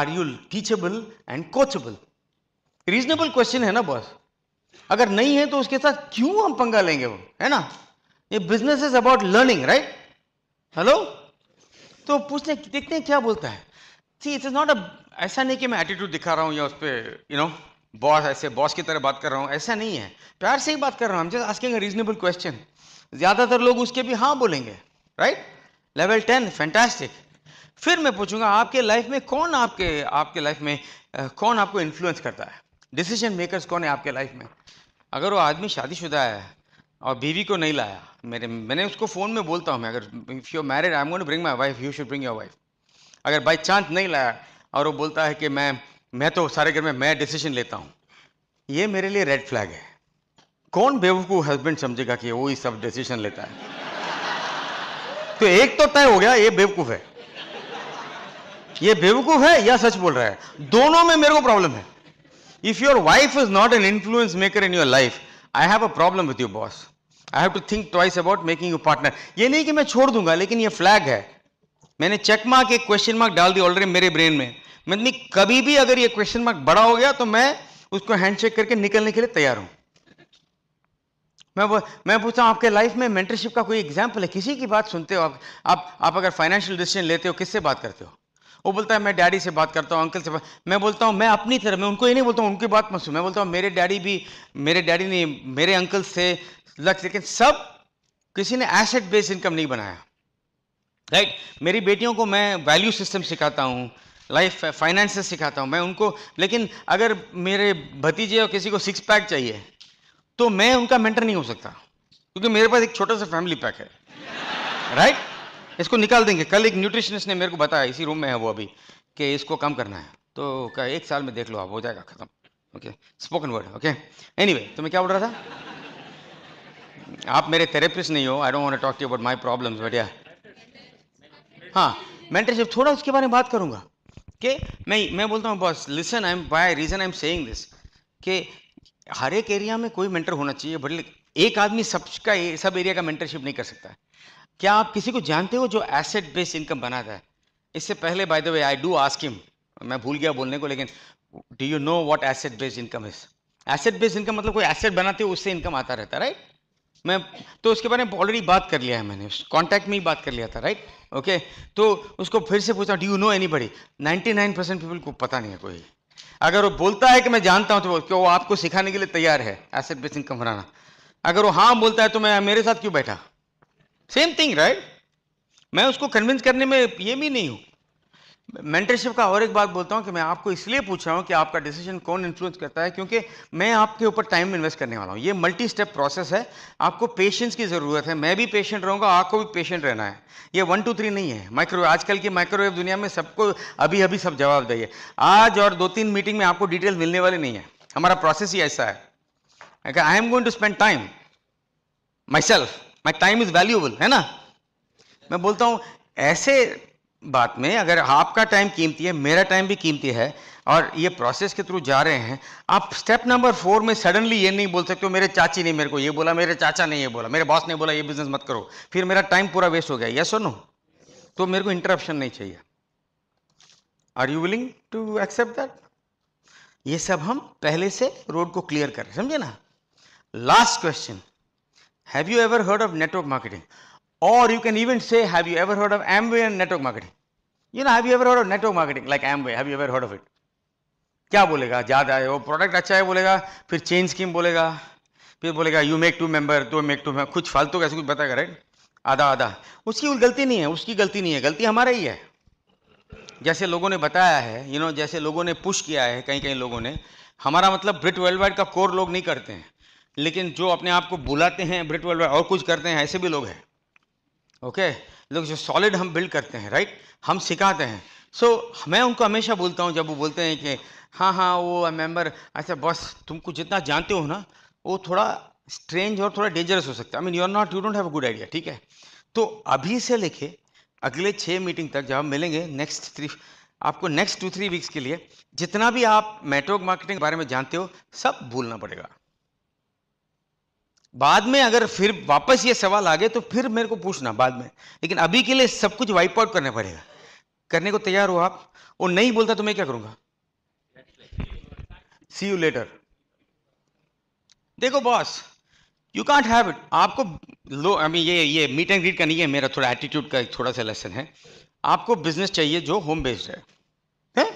Speaker 1: are you teachable and coachable reasonable question है ना बॉस अगर नहीं है तो उसके साथ क्यों हम पंगा लेंगे वो है ना ये business is about learning right hello तो पूछने देखते हैं क्या बोलता है see it is not a ऐसा नहीं कि मैं एटीट्यूड दिखा रहा हूँ या उस पर यू नो बॉस ऐसे बॉस की तरह बात कर रहा हूँ ऐसा नहीं है प्यार से ही बात कर रहा हूं just asking a reasonable question ज़्यादातर लोग उसके भी हाँ बोलेंगे राइट लेवल टेन फैंटास्टिक फिर मैं पूछूंगा आपके लाइफ में कौन आपके आपके लाइफ में कौन आपको इन्फ्लुएंस करता है डिसीजन मेकर्स कौन है आपके लाइफ में अगर वो आदमी शादीशुदा है और बीवी को नहीं लाया मेरे मैंने उसको फ़ोन में बोलता हूँ मैं अगर if you married I am going to bring my wife you should bring your wife अगर बाई चांस नहीं लाया और वो बोलता है कि मैं मैं तो सारे घर में मैं डिसीजन लेता हूँ ये मेरे लिए रेड फ्लैग है कौन बेवकूफ़ हस्बैंड समझेगा कि वो ही सब डिसीजन लेता है तो एक तो तय हो गया ये बेवकूफ़ है ये बेवकूफ है या सच बोल रहा है दोनों में मेरे को प्रॉब्लम है if your wife is not an influence maker in your life I have a problem with you boss I have to think twice about making you partner ये नहीं कि मैं छोड़ दूंगा लेकिन ये फ्लैग है मैंने चेक मार्क एक क्वेश्चन मार्क डाल दिया ऑलरेडी मेरे ब्रेन में मैं कभी भी अगर ये क्वेश्चन मार्क बड़ा हो गया तो मैं उसको हैंड चेक करके निकलने के लिए तैयार हूं मैं वो मैं पूछता हूं आपके लाइफ में मेंटरशिप का कोई एग्जाम्पल है किसी की बात सुनते हो आप आप, आप अगर फाइनेंशियल डिसीजन लेते हो किससे बात करते हो वो बोलता है मैं डैडी से बात करता हूँ अंकल से बात मैं बोलता हूँ मैं अपनी तरफ मैं उनको ये नहीं बोलता हूँ उनकी बात मत सुन मैं बोलता हूँ मेरे डैडी भी मेरे डैडी ने मेरे अंकल से लक्ष्य लेकिन सब किसी ने एसेट बेस्ड इनकम नहीं बनाया राइट right? मेरी बेटियों को मैं वैल्यू सिस्टम सिखाता हूँ लाइफ फाइनेंस सिखाता हूँ मैं उनको लेकिन अगर मेरे भतीजे और किसी को सिक्स पैक चाहिए तो मैं उनका मेंटर नहीं हो सकता क्योंकि मेरे पास एक छोटा सा फैमिली पैक है राइट right? इसको निकाल देंगे कल एक न्यूट्रिशनिस्ट ने मेरे को बताया इसी रूम में है वो अभी कि इसको कम करना है तो क्या एक साल में देख लो आप हो जाएगा खत्म okay spoken word okay any तो मैं क्या बोल रहा था आप मेरे थेरेपिस्ट नहीं हो I don't want talk to about my problems हाँ मेंटरशिप थोड़ा उसके बारे में बात करूंगा कि मैं मैं बोलता हूँ boss listen I am by reason I am saying this कि हर एक एरिया में कोई मेंटर होना चाहिए बट एक आदमी सबका सब एरिया का मेंटरशिप नहीं कर सकता है क्या आप किसी को जानते हो जो एसेट बेस्ड इनकम बनाता है इससे पहले by the way I do ask him मैं भूल गया बोलने को लेकिन do you know what asset based income is asset based income मतलब कोई एसेट बनाते हो उससे इनकम आता रहता है राइट मैं तो उसके बारे में ऑलरेडी बात कर लिया है मैंने कॉन्टैक्ट में ही बात कर लिया था राइट ओके तो उसको फिर से पूछा डू यू नो एनी बड़ी नाइनटी नाइन परसेंट पीपल को पता नहीं है कोई अगर वो बोलता है कि मैं जानता हूं तो वो, वो आपको सिखाने के लिए तैयार है एसेट बेस्ड इनकम बनाना अगर वो हाँ बोलता है तो मैं मेरे साथ क्यों बैठा सेम थिंग राइट मैं उसको कन्विंस करने में ये भी नहीं हूं मेंटरशिप का और एक बात बोलता हूँ कि मैं आपको इसलिए पूछ रहा हूं कि आपका डिसीजन कौन इन्फ्लुएंस करता है क्योंकि मैं आपके ऊपर टाइम इन्वेस्ट करने वाला हूँ ये मल्टी स्टेप प्रोसेस है आपको पेशेंस की ज़रूरत है मैं भी पेशेंट रहूंगा आपको भी पेशेंट रहना है ये वन टू थ्री नहीं है माइक्रोवेव आजकल की माइक्रोवेव दुनिया में सबको अभी अभी सब जवाब दिए आज और दो तीन मीटिंग में आपको डिटेल मिलने वाली नहीं है हमारा प्रोसेस ही ऐसा है I am going to spend time myself my time is valuable है ना मैं बोलता हूँ ऐसे बात में अगर आपका टाइम कीमती है मेरा टाइम भी कीमती है और ये प्रोसेस के थ्रू जा रहे हैं आप स्टेप नंबर फोर में सडनली ये नहीं बोल सकते हो मेरे चाची ने मेरे को ये बोला मेरे चाचा ने ये बोला मेरे बॉस ने बोला ये बिजनेस मत करो फिर मेरा टाइम पूरा वेस्ट हो गया यस और नो तो मेरे को इंटरप्शन नहीं चाहिए are you willing to accept that ये सब हम पहले से रोड को क्लियर कर रहे समझे ना last question Have you ever heard of network marketing? Or you can even say, have you ever heard of Amway and network marketing? You know, have you ever heard of network marketing like Amway? Have you ever heard of it? क्या बोलेगा ज़्यादा है वो product अच्छा है बोलेगा फिर chain scheme बोलेगा फिर बोलेगा यू मेक टू मेंबर तो मेक टू मेंबर कुछ फालतू कैसे कुछ बताएगा राइट आधा आधा उसकी गलती नहीं है उसकी गलती नहीं है गलती हमारा ही है जैसे लोगों ने बताया है यू you नो know, जैसे लोगों ने पुश किया है कहीं कहीं लोगों ने हमारा मतलब ब्रिट वर्ल्ड वाइड का कोर लोग नहीं करते हैं लेकिन जो अपने आप को बुलाते हैं ब्रिट वर्ल्ड और कुछ करते हैं ऐसे भी लोग हैं ओके लोग जो सॉलिड हम बिल्ड करते हैं राइट हम सिखाते हैं सो so, मैं उनको हमेशा बोलता हूँ जब वो बोलते हैं कि हाँ हाँ वो मेम्बर अच्छा बस तुमको जितना जानते हो ना वो थोड़ा स्ट्रेंज और थोड़ा डेंजरस हो सकता है I mean you are not you don't have a good idea ठीक है तो अभी से लेके अगले छः मीटिंग तक जब हम मिलेंगे नेक्स्ट थ्री आपको नेक्स्ट टू थ्री वीक्स के लिए जितना भी आप नेटवर्क मार्केटिंग के बारे में जानते हो सब भूलना पड़ेगा बाद में अगर फिर वापस ये सवाल आ गए तो फिर मेरे को पूछना बाद में लेकिन अभी के लिए सब कुछ वाइप आउट करना पड़ेगा करने को तैयार हो आप वो नहीं बोलता तो मैं क्या करूंगा सी यू लेटर देखो boss you can't have it आपको लो आई मीन ये ये मीट एंड ग्रीट का नहीं है मेरा थोड़ा एटीट्यूड का एक थोड़ा सा लेसन है आपको बिजनेस चाहिए जो होम बेस्ड है, है?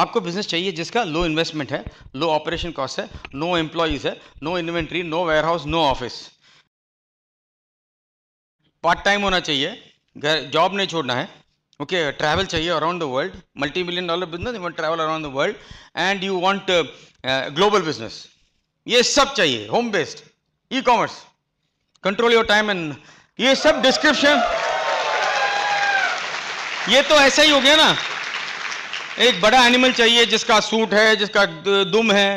Speaker 1: आपको बिजनेस चाहिए जिसका लो इन्वेस्टमेंट है लो ऑपरेशन कॉस्ट है नो एम्प्लॉज है no inventory no warehouse no office part time होना चाहिए घर जॉब नहीं छोड़ना है ओके okay, ट्रैवल चाहिए around the world multi million dollar business you travel around the world and you want global business ये सब चाहिए home based e commerce control your time and ये सब डिस्क्रिप्शन ये तो ऐसा ही हो गया ना एक बड़ा एनिमल चाहिए जिसका सूट है जिसका दुम है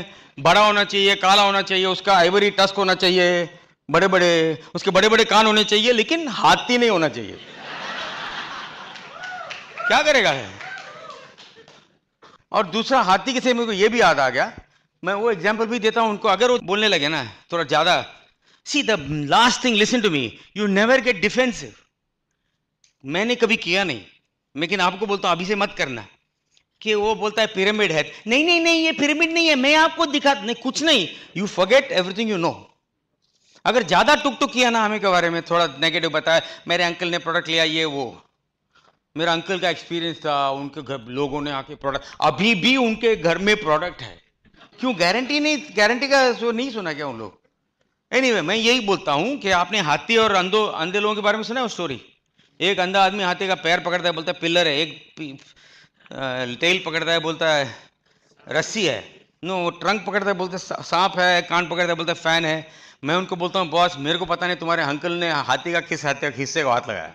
Speaker 1: बड़ा होना चाहिए काला होना चाहिए उसका आइवरी टस्क होना चाहिए बड़े बड़े उसके बड़े बड़े कान होने चाहिए लेकिन हाथी नहीं होना चाहिए क्या करेगा है और दूसरा हाथी के से मेरे को ये भी याद आ गया मैं वो एग्जाम्पल भी देता हूँ उनको अगर वो बोलने लगे ना थोड़ा ज़्यादा see the last thing listen to me you never get defensive मैंने कभी किया नहीं लेकिन आपको बोलता हूँ अभी से मत करना कि वो बोलता है पिरामिड है नहीं नहीं नहीं ये पिरामिड नहीं है मैं आपको दिखा नहीं कुछ नहीं you forget everything you know अगर ज्यादा टुक टुक किया ना हमें के बारे में थोड़ा नेगेटिव बताया मेरे अंकल ने प्रोडक्ट लिया ये वो मेरा अंकल का एक्सपीरियंस था उनके घर लोगों ने आके प्रोडक्ट अभी भी उनके घर में प्रोडक्ट है क्यों गारंटी नहीं गारंटी का सो नहीं सुना क्या उन लोग एनी anyway, मैं यही बोलता हूं कि आपने हाथी और अंधो अंधे लोगों के बारे में सुना है स्टोरी एक अंधा आदमी हाथी का पैर पकड़ता है बोलता है पिल्लर है एक तेल पकड़ता है बोलता है रस्सी है नो वो ट्रंक पकड़ता है बोलता है सांप है कान पकड़ता है बोलता है फैन है मैं उनको बोलता हूँ बॉस मेरे को पता नहीं तुम्हारे अंकल ने हाथी का किस हाथी हिस्से को हाथ लगाया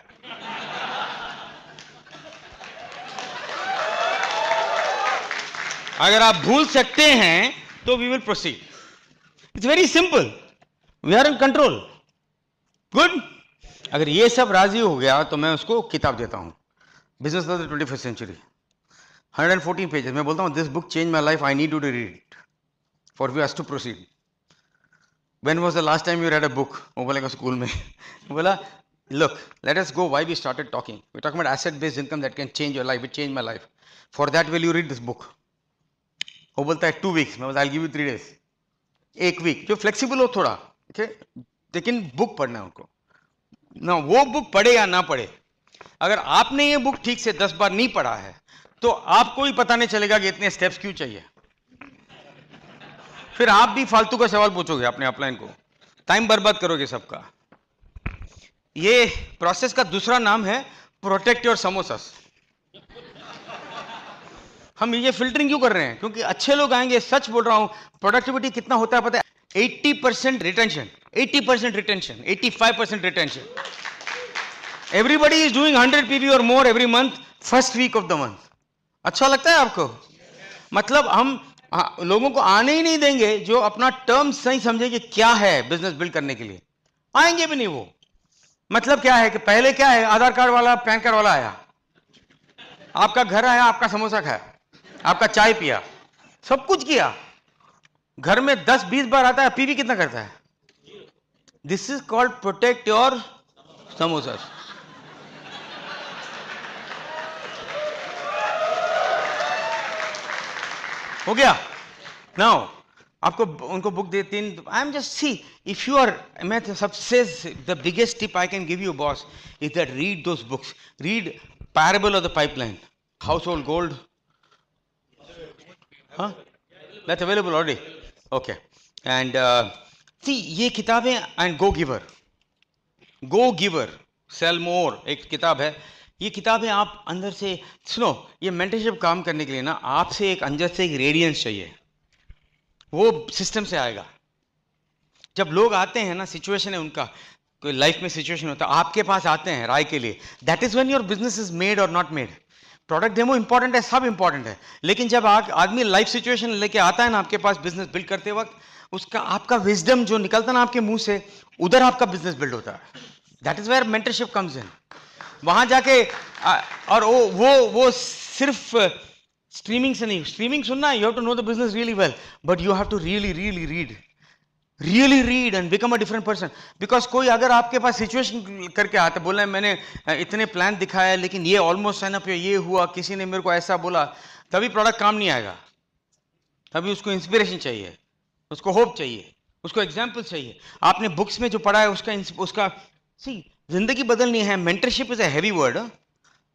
Speaker 1: अगर आप भूल सकते हैं तो we will proceed it's very simple we are in control good अगर ये सब राजी हो गया तो मैं उसको किताब देता हूं business of the twenty first century 114 pages मैं बोलता हूँ this book change my life I need to read it for we has to proceed when was the last time you read a book वो बोलेगा school में (laughs) बोला look let's go why we started talking we talk about asset based income that can change your life it change my life for that will you read this book वो बोलता है two weeks मैं बोलता I give you three days एक week जो flexible हो थोड़ा okay okay? लेकिन बुक पढ़ना है उनको ना वो बुक पढ़े या ना पढ़े अगर आपने ये बुक ठीक से दस बार नहीं पढ़ा है तो आपको ही पता नहीं चलेगा कि इतने स्टेप्स क्यों चाहिए फिर आप भी फालतू का सवाल पूछोगे अपने अपलाइन को टाइम बर्बाद करोगे सबका ये प्रोसेस का दूसरा नाम है प्रोटेक्ट योर समोसस हम ये फिल्टरिंग क्यों कर रहे हैं क्योंकि अच्छे लोग आएंगे सच बोल रहा हूं प्रोडक्टिविटी कितना होता है पता है eighty percent retention eighty percent retention five percent retention everybody is doing hundred PV और more every month first week of the month अच्छा लगता है आपको मतलब हम लोगों को आने ही नहीं देंगे जो अपना टर्म सही समझे कि क्या है बिजनेस बिल्ड करने के लिए आएंगे भी नहीं वो मतलब क्या है कि पहले क्या है आधार कार्ड वाला पैन कार्ड वाला आया आपका घर आया आपका समोसा खाया आपका चाय पिया सब कुछ किया घर में 10-20 बार आता है पीवी कितना करता है this is called protect your samosa हो गया नाउ आपको उनको बुक दे तीन I am just see if you are मैं तो सबसे the biggest tip I can give you boss is that read those books read parable of the pipeline house hold gold हाँ that available already okay and see ये किताबें and go giver go giver sell more एक किताब है ये किताबें आप अंदर से सुनो ये मेंटरशिप काम करने के लिए ना आपसे एक अंदर से एक रेडियंस चाहिए वो सिस्टम से आएगा जब लोग आते हैं ना सिचुएशन है उनका कोई लाइफ में सिचुएशन होता है आपके पास आते हैं राय के लिए that is when your business is made और not made product demo important है सब इंपॉर्टेंट है लेकिन जब आदमी लाइफ सिचुएशन लेके आता है ना आपके पास बिजनेस बिल्ड करते वक्त उसका आपका विजडम जो निकलता ना आपके मुंह से उधर आपका बिजनेस बिल्ड होता है that is where mentorship comes in वहां जाके और वो वो वो सिर्फ स्ट्रीमिंग से नहीं स्ट्रीमिंग सुनना you have to know the business really well but you have to really really read really read and become a different person because कोई अगर आपके पास सिचुएशन करके आता बोला मैंने इतने प्लान दिखाया लेकिन ये ऑलमोस्ट साइन अप ये हुआ किसी ने मेरे को ऐसा बोला तभी प्रोडक्ट काम नहीं आएगा तभी उसको इंस्पिरेशन चाहिए उसको होप चाहिए उसको एग्जाम्पल चाहिए आपने बुक्स में जो पढ़ा है उसका उसका सी ज़िंदगी बदलनी है mentorship is a heavy word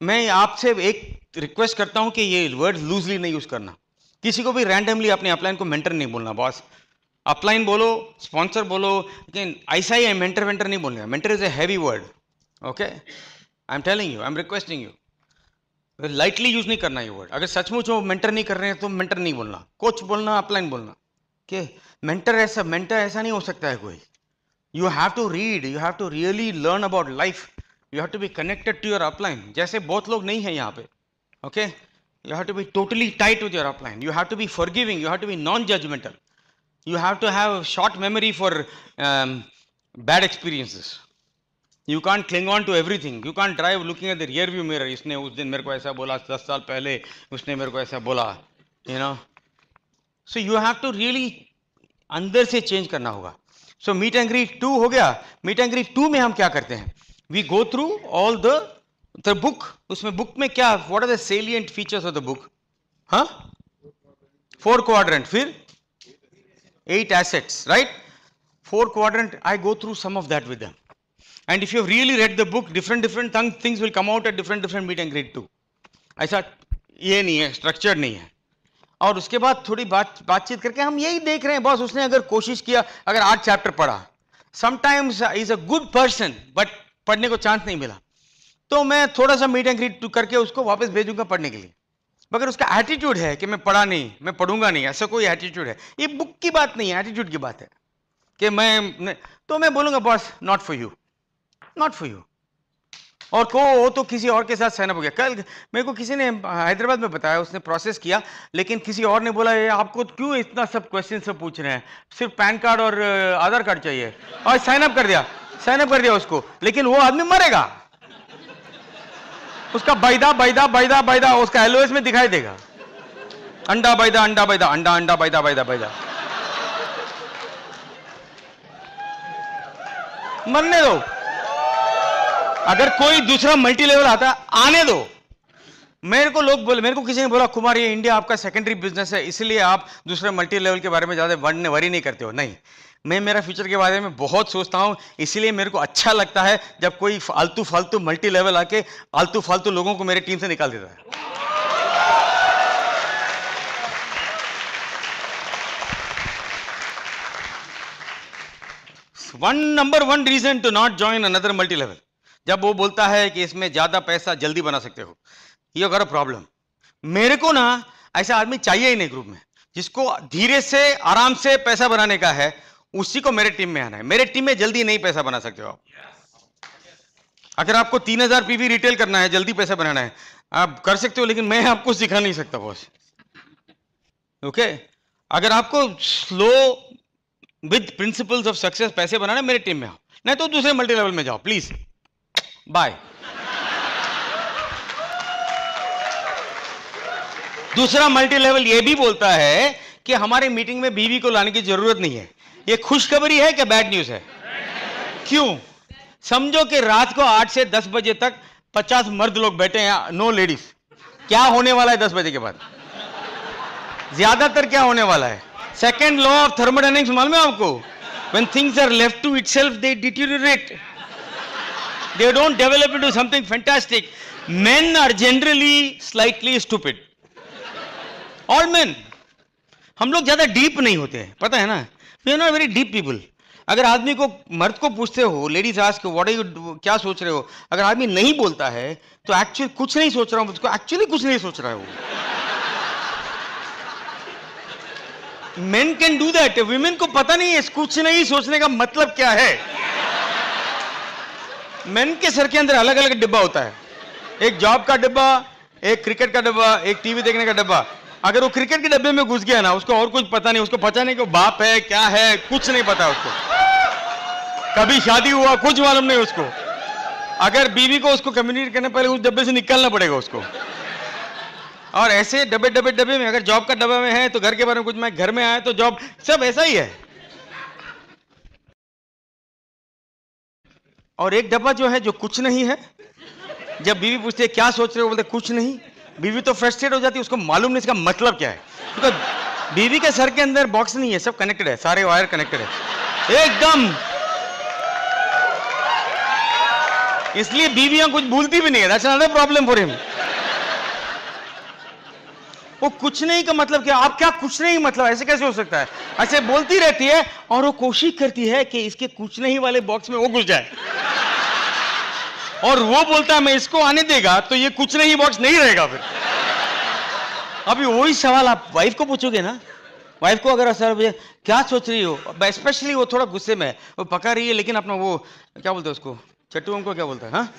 Speaker 1: मैं आपसे एक रिक्वेस्ट करता हूँ कि ये वर्ड लूजली नहीं यूज़ करना किसी को भी रैंडमली अपने अपलाइन को मेंटर नहीं बोलना बॉस अपलाइन बोलो स्पॉन्सर बोलो लेकिन ऐसा ही मेंटर वेंटर नहीं बोलना mentor is a heavy word okay I am telling you I am requesting you lightly use नहीं करना ये वर्ड अगर सचमुच वो मेंटर नहीं कर रहे हैं तो मेंटर नहीं बोलना कोच बोलना अपलाइन बोलना के मेंटर ऐसा मेंटर ऐसा नहीं हो सकता है कोई you have to read you have to really learn about life you have to be connected to your upline जैसे बहुत लोग नहीं है यहाँ पे okay you have to be totally tight with your upline you have to be forgiving you have to be non judgmental you have to have short memory for bad experiences you can cling on to everything you can drive looking at the rear view mirror इसने उस दिन मेरे को ऐसा बोला दस साल पहले उसने मेरे को ऐसा बोला you know so you have to really अंदर से चेंज करना होगा सो मीट एंग्री टू हो गया मीट एंग्री टू में हम क्या करते हैं we go through all the book उसमें बुक में क्या what are the salient features of the book हा फोर क्वाड्रेंट फिर eight assets right four quadrant I go through some of that with and if you really read the book different different things will come out at different different meet and grade to ऐसा ये नहीं है structure नहीं है और उसके बाद थोड़ी बात बातचीत करके हम यही देख रहे हैं बॉस उसने अगर कोशिश किया अगर आठ चैप्टर पढ़ा sometimes is a good person but पढ़ने को चांस नहीं मिला तो मैं थोड़ा सा मीट एंड ग्रीट करके उसको वापस भेजूंगा पढ़ने के लिए मगर उसका एटीट्यूड है कि मैं पढ़ा नहीं मैं पढ़ूंगा नहीं ऐसा कोई एटीट्यूड है ये बुक की बात नहीं है एटीट्यूड की बात है कि मैं तो मैं बोलूंगा boss not for you not for you और को तो किसी और के साथ साइन अप हो गया कल मेरे को किसी ने हैदराबाद में बताया उसने प्रोसेस किया लेकिन किसी और ने बोला ये आपको क्यों इतना सब क्वेश्चन सब पूछ रहे हैं सिर्फ पैन कार्ड और आधार कार्ड चाहिए और साइन अप कर दिया साइन अप कर दिया उसको लेकिन वो आदमी मरेगा उसका बैदा बैदा बैदा बैदा उसका एलओएस में दिखाई देगा अंडा बैदा अंडा बैदा अंडा अंडा बैदा बैदा बैदा मरने दो अगर कोई दूसरा मल्टी लेवल आता आने दो मेरे को लोग बोले मेरे को किसी ने बोला कुमार ये इंडिया आपका सेकेंडरी बिजनेस है इसलिए आप दूसरे मल्टी लेवल के बारे में ज़्यादा वर्ण वरी नहीं करते हो नहीं मैं मेरा फ्यूचर के बारे में बहुत सोचता हूँ इसीलिए मेरे को अच्छा लगता है जब कोई फालतू फालतू मल्टी लेवल आके आलतू फालतू लोगों को मेरे टीम से निकाल देता है one number one reason to not join another multi level जब वो बोलता है कि इसमें ज़्यादा पैसा जल्दी बना सकते हो ये करो प्रॉब्लम मेरे को ना ऐसा आदमी चाहिए ही नहीं ग्रुप में जिसको धीरे से आराम से पैसा बनाने का है उसी को मेरे टीम में आना है मेरे टीम में जल्दी नहीं पैसा बना सकते हो आप अगर आपको तीन हजार पीवी रिटेल करना है जल्दी पैसा बनाना है आप कर सकते हो लेकिन मैं आपको सिखा नहीं सकता बॉस ओके अगर आपको slow with principles of success पैसे बनाना मेरे टीम में आओ नहीं तो दूसरे मल्टी लेवल में जाओ प्लीज़ बाय दूसरा मल्टी लेवल यह भी बोलता है कि हमारे मीटिंग में बीवी को लाने की जरूरत नहीं है ये खुशखबरी है क्या बैड न्यूज है क्यों समझो कि रात को आठ से दस बजे तक पचास मर्द लोग बैठे हैं नो लेडीज क्या होने वाला है दस बजे के बाद ज्यादातर क्या होने वाला है सेकेंड लॉ ऑफ थर्मोडाइनमिक्स मालूम है आपको things are left to itself they deteriorate They don't develop into something fantastic. Men are generally slightly stupid. All men. हम लोग ज़्यादा डीप नहीं होते हैं पता है ना we are not very deep people अगर आदमी को मर्द को पूछते हो लेडीज आज के वॉट यू क्या सोच रहे हो अगर आदमी नहीं बोलता है तो एक्चुअली कुछ नहीं सोच रहा हूं एक्चुअली कुछ नहीं सोच रहा है वो men can do that women को पता नहीं है कुछ नहीं सोचने का मतलब क्या है मेन के सर के अंदर अलग अलग डिब्बा होता है एक जॉब का डिब्बा एक क्रिकेट का डिब्बा एक टीवी देखने का डिब्बा अगर वो क्रिकेट के डब्बे में घुस गया ना उसको और कुछ पता नहीं उसको पता नहीं कि बाप है क्या है कुछ नहीं पता उसको कभी शादी हुआ कुछ मालूम नहीं उसको अगर बीवी को उसको कम्युनिकेट करने पहले उस डब्बे से निकलना पड़ेगा उसको और ऐसे डब्बे डब्बे डब्बे में अगर जॉब का डब्बे में है तो घर के बारे में कुछ मैं घर में आया तो जॉब सब ऐसा ही है और एक डब्बा जो है जो कुछ नहीं है जब बीवी पूछती है क्या सोच रहे हो बोलते कुछ नहीं बीवी तो फ्रस्ट्रेट हो जाती है उसको मालूम नहीं इसका मतलब क्या है तो बीवी के सर के अंदर बॉक्स नहीं है सब कनेक्टेड है सारे वायर कनेक्टेड है एकदम इसलिए बीवियां कुछ भूलती भी नहीं है that's another problem for him वो कुछ नहीं का मतलब क्या आप क्या कुछ नहीं मतलब ऐसे कैसे हो सकता है ऐसे बोलती रहती है और वो कोशिश करती है कि इसके कुछ नहीं वाले बॉक्स में वो घुस जाए और वो बोलता है मैं इसको आने देगा तो ये कुछ नहीं बॉक्स नहीं रहेगा फिर अभी वही सवाल आप वाइफ को पूछोगे ना वाइफ को अगर सर भैया क्या सोच रही हो स्पेशली वो थोड़ा गुस्से में है वो पका रही है लेकिन अपना वो क्या बोलते हैं उसको चट्टू उनको क्या बोलता है हाँ?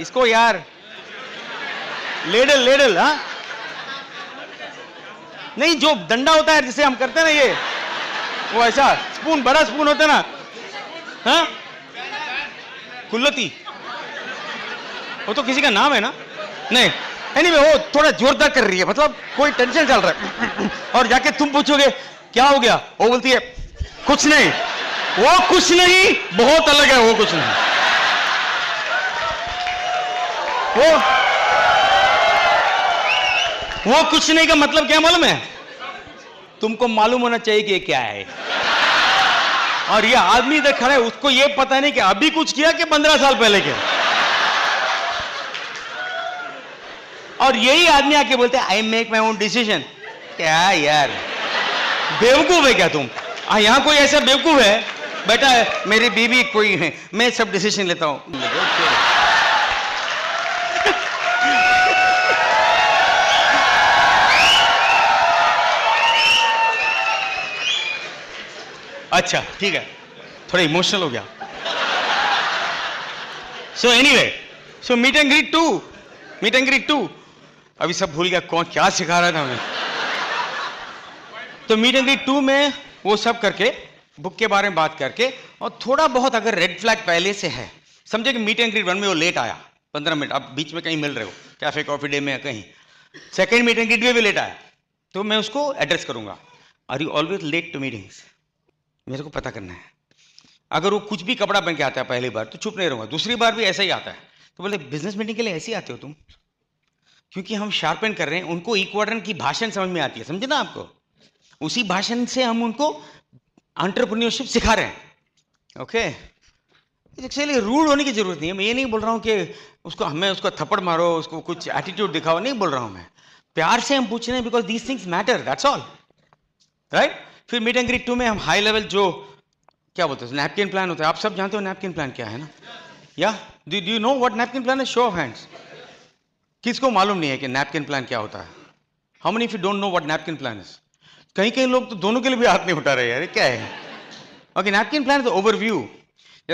Speaker 1: इसको यार लेडल लेडल हाँ नहीं जो डंडा होता है जिसे हम करते हैं ना ये वो ऐसा स्पून बड़ा स्पून होता है ना हा? कुल्लती वो तो किसी का नाम है ना नहीं एनी anyway, वो थोड़ा जोरदार कर रही है मतलब कोई टेंशन चल रहा है और जाके तुम पूछोगे क्या हो गया वो बोलती है कुछ नहीं वो कुछ नहीं बहुत अलग है वो कुछ नहीं वो वो कुछ नहीं का मतलब क्या मालूम है तुमको मालूम होना चाहिए कि ये क्या है और ये आदमी इधर खड़ा है उसको ये पता नहीं कि अभी कुछ किया कि पंद्रह साल पहले के और यही आदमी आके बोलते हैं I make my own decision क्या यार बेवकूफ है क्या तुम यहां कोई ऐसा बेवकूफ है बेटा मेरी बीवी कोई है मैं सब डिसीजन लेता हूं अच्छा ठीक है थोड़ा इमोशनल हो गया so anyway so meet and greet two meet and greet two अभी सब भूल गया कौन क्या सिखा रहा था हमें तो मीट एंड ग्रीट टू में वो सब करके बुक के बारे में बात करके और थोड़ा बहुत अगर रेड फ्लैग पहले से है समझे कि मीट एंड ग्रीट वन में वो लेट आया पंद्रह मिनट आप बीच में कहीं मिल रहे हो कैफे कॉफी डे में कहीं सेकेंड मीट एंड ग्रीट में भी लेट आया तो मैं उसको एड्रेस करूंगा are you always late to meetings मेरे को पता करना है अगर वो कुछ भी कपड़ा पहन के आता है पहली बार तो छुप नहीं रहूंगा दूसरी बार भी ऐसा ही आता है तो बोले बिजनेस मीटिंग के लिए ऐसे ही आते हो तुम क्योंकि हम शार्पन कर रहे हैं उनको इक्वाडन की भाषण समझ में आती है समझे ना आपको उसी भाषण से हम उनको अंटरप्रीनियरशिप सिखा रहे हैं ओके एक्चुअली रूड होने की जरूरत नहीं है मैं ये नहीं बोल रहा हूँ कि उसको हमें उसको थप्पड़ मारो उसको कुछ एटीट्यूड दिखाओ नहीं बोल रहा हूँ मैं प्यार से हम पूछ रहे हैं because these things matter that's all right फिर मीट एंड ग्रीट टू में हम हाई लेवल जो क्या बोलते हैं नैपकिन प्लान होता है आप सब जानते हो नैपकिन प्लान क्या है ना या do you know what napkin plan है शो ऑफ हैंड्स किसको मालूम नहीं है कि नैपकिन प्लान क्या होता है how money if you don't know what napkin plan is कहीं कहीं लोग तो दोनों के लिए भी हाथ नहीं उठा रहे अरे क्या है okay napkin plan is overview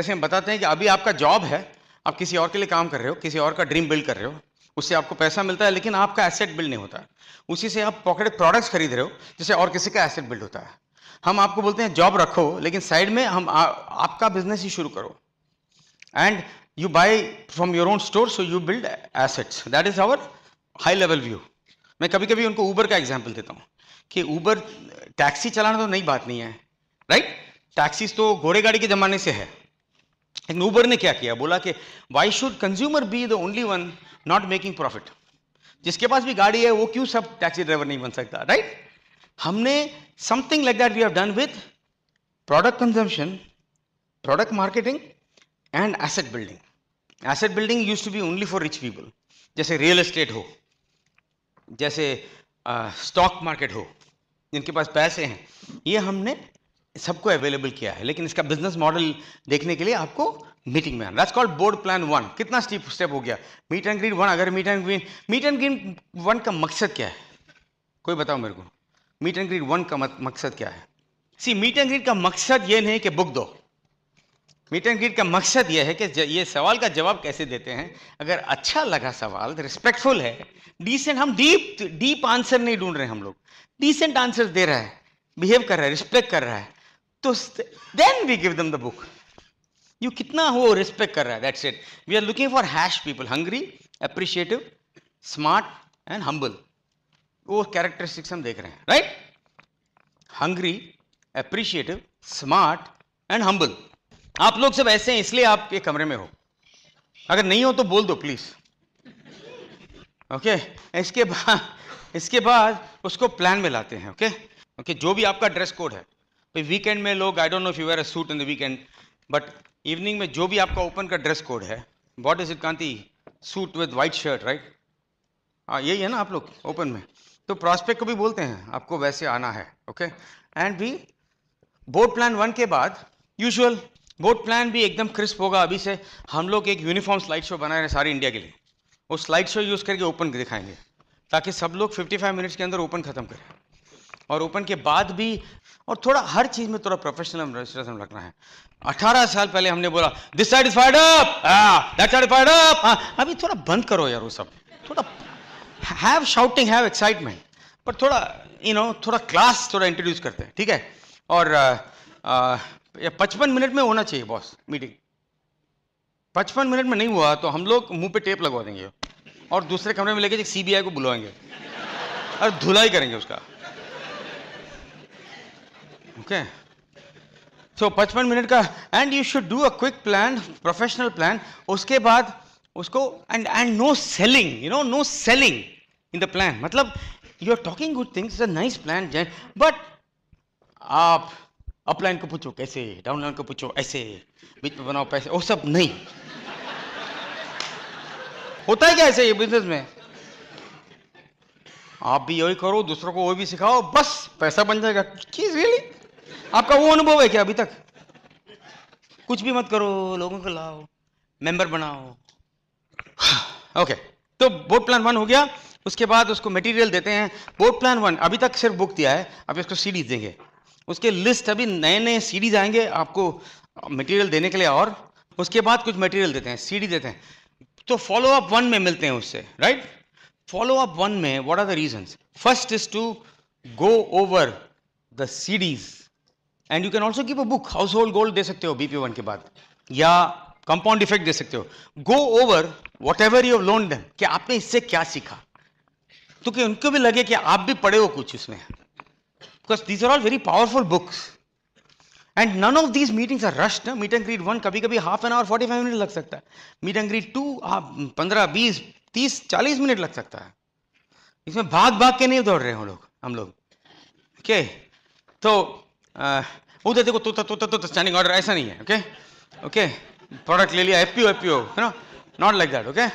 Speaker 1: जैसे हम बताते हैं कि अभी आपका जॉब है आप किसी और के लिए काम कर रहे हो किसी और का ड्रीम बिल्ड कर रहे हो उससे आपको पैसा मिलता है लेकिन आपका एसेट बिल्ड नहीं होता उसी से आप पॉकेट प्रोडक्ट्स खरीद रहे हो जिससे और किसी का एसेट बिल्ड होता है हम आपको बोलते हैं जॉब रखो लेकिन साइड में हम आ, आपका बिजनेस ही शुरू करो and you buy from your own store so you build assets that is our high level view मैं कभी कभी उनको ऊबर का एग्जाम्पल देता हूँ कि ऊबर टैक्सी चलाना तो नई बात नहीं है राइट टैक्सीज तो घोड़े गाड़ी के ज़माने से है लेकिन ऊबर ने क्या किया बोला कि why should consumer be the only one not making profit जिसके पास भी गाड़ी है वो क्यों सब टैक्सी ड्राइवर नहीं बन सकता राइट हमने something like that we have done with product consumption product marketing and asset building asset building used to be only for rich people जैसे रियल एस्टेट हो जैसे स्टॉक uh, मार्केट हो जिनके पास पैसे हैं ये हमने सबको अवेलेबल किया है लेकिन इसका बिजनेस मॉडल देखने के लिए आपको मीटिंग में आना कॉल्ड बोर्ड प्लान वन कितना स्टीप स्टेप हो गया मीट एंड ग्रीन वन अगर meet and greet meet and greet one का मकसद क्या है कोई बताओ मेरे को मीट एंड ग्रीड वन का मकसद क्या है सी मीट एंड ग्रीड का मकसद ये नहीं कि बुक दो मीट एंड ग्रीड का मकसद ये है कि ये सवाल का जवाब कैसे देते हैं अगर अच्छा लगा सवाल रिस्पेक्टफुल है डिसेंट हम डीप डीप आंसर नहीं ढूंढ रहे हम लोग डिसेंट आंसर दे रहा है बिहेव कर रहा है रिस्पेक्ट कर रहा है तो then we give them the book you कितना हो रिस्पेक्ट कर रहा है that's it we are looking for hash people hungry appreciative smart and humble वो कैरेक्टरिस्टिक्स हम देख रहे हैं right hungry appreciative smart and humble आप लोग सब ऐसे हैं इसलिए आप ये कमरे में हो अगर नहीं हो तो बोल दो प्लीज ओके okay? इसके बाद इसके बाद उसको प्लान में लाते हैं ओके okay? ओके okay, जो भी आपका ड्रेस कोड है भाई वीकेंड में लोग I don't know if you wear a suit in the weekend but evening में जो भी आपका ओपन का ड्रेस कोड है वॉट इज इट कांति suit with white shirt right हाँ यही है ना आप लोग ओपन में तो प्रॉस्पेक्ट को भी बोलते हैं आपको वैसे आना है okay and B board plan one के बाद यूजुअल बोर्ड प्लान भी एकदम क्रिस्प होगा अभी से हम लोग एक यूनिफॉर्म स्लाइड शो बना रहे हैं सारे इंडिया के लिए वो स्लाइड शो यूज़ करके ओपन दिखाएंगे ताकि सब लोग 55 मिनट्स के अंदर ओपन ख़त्म करें और ओपन के बाद भी और थोड़ा हर चीज़ में थोड़ा प्रोफेशनल रजिस्ट्रेशन रखना है 18 साल पहले हमने बोला this side is fired up that side fired up अभी थोड़ा बंद करो यार वो सब थोड़ा हैव शाउटिंग हैव एक्साइटमेंट पर थोड़ा यू नो थोड़ा क्लास थोड़ा इंट्रोड्यूस करते हैं ठीक है और uh, uh, पचपन मिनट में होना चाहिए बॉस मीटिंग पचपन मिनट में नहीं हुआ तो हम लोग मुंह पे टेप लगवा देंगे और दूसरे कमरे में लेके सीबीआई को बुलाएंगे और धुलाई करेंगे उसका ओके सो पचपन मिनट का and you should do a quick plan professional plan उसके बाद उसको and and no selling you know no selling in the plan मतलब you are talking good things nice plan but आप upline को पूछो कैसे डाउनलाइन को पूछो ऐसे बीच में बनाओ पैसे वो सब नहीं होता है क्या ऐसे ये बिजनेस में आप भी यही करो दूसरों को वही भी सिखाओ बस पैसा बन जाएगा चीज रियली आपका वो अनुभव है क्या अभी तक कुछ भी मत करो लोगों को लाओ मेंबर बनाओ ओके (sighs) तो बोट प्लान वन हो गया उसके बाद उसको मटेरियल देते हैं बोट प्लान वन अभी तक सिर्फ बुक दिया है अभी उसको सीडी देंगे उसके लिस्ट अभी नए नए सीडी आएंगे आपको मटेरियल देने के लिए और उसके बाद कुछ मटेरियल देते हैं सीडी देते हैं तो फॉलो अप वन में मिलते हैं उससे राइट फॉलो अप वन में what are the reasons first is to go over the CDs and you can also give a book house hold gold दे सकते हो बीपी वन के बाद या कंपाउंड इफेक्ट दे सकते हो go over whatever you loan them कि आपने इससे क्या सीखा तो कि उनको भी लगे कि आप भी पढ़े हो कुछ उसमें because these are all very powerful books and none of these meetings are rushed ना मीट एंड ग्रीड वन कभी कभी half an hour forty five minute लग सकता है मीट एंड ग्रीड टू पंद्रह बीस तीस चालीस मिनट लग सकता है इसमें भाग भाग के नहीं दौड़ रहे हम लोग हम लोग ओके तो उधर देखो तोता तोता तोता स्टैंडिंग ऑर्डर ऐसा नहीं है ओके ओके प्रोडक्ट ले लिया हैप्पी हो है ना नॉट लाइक दैट ओके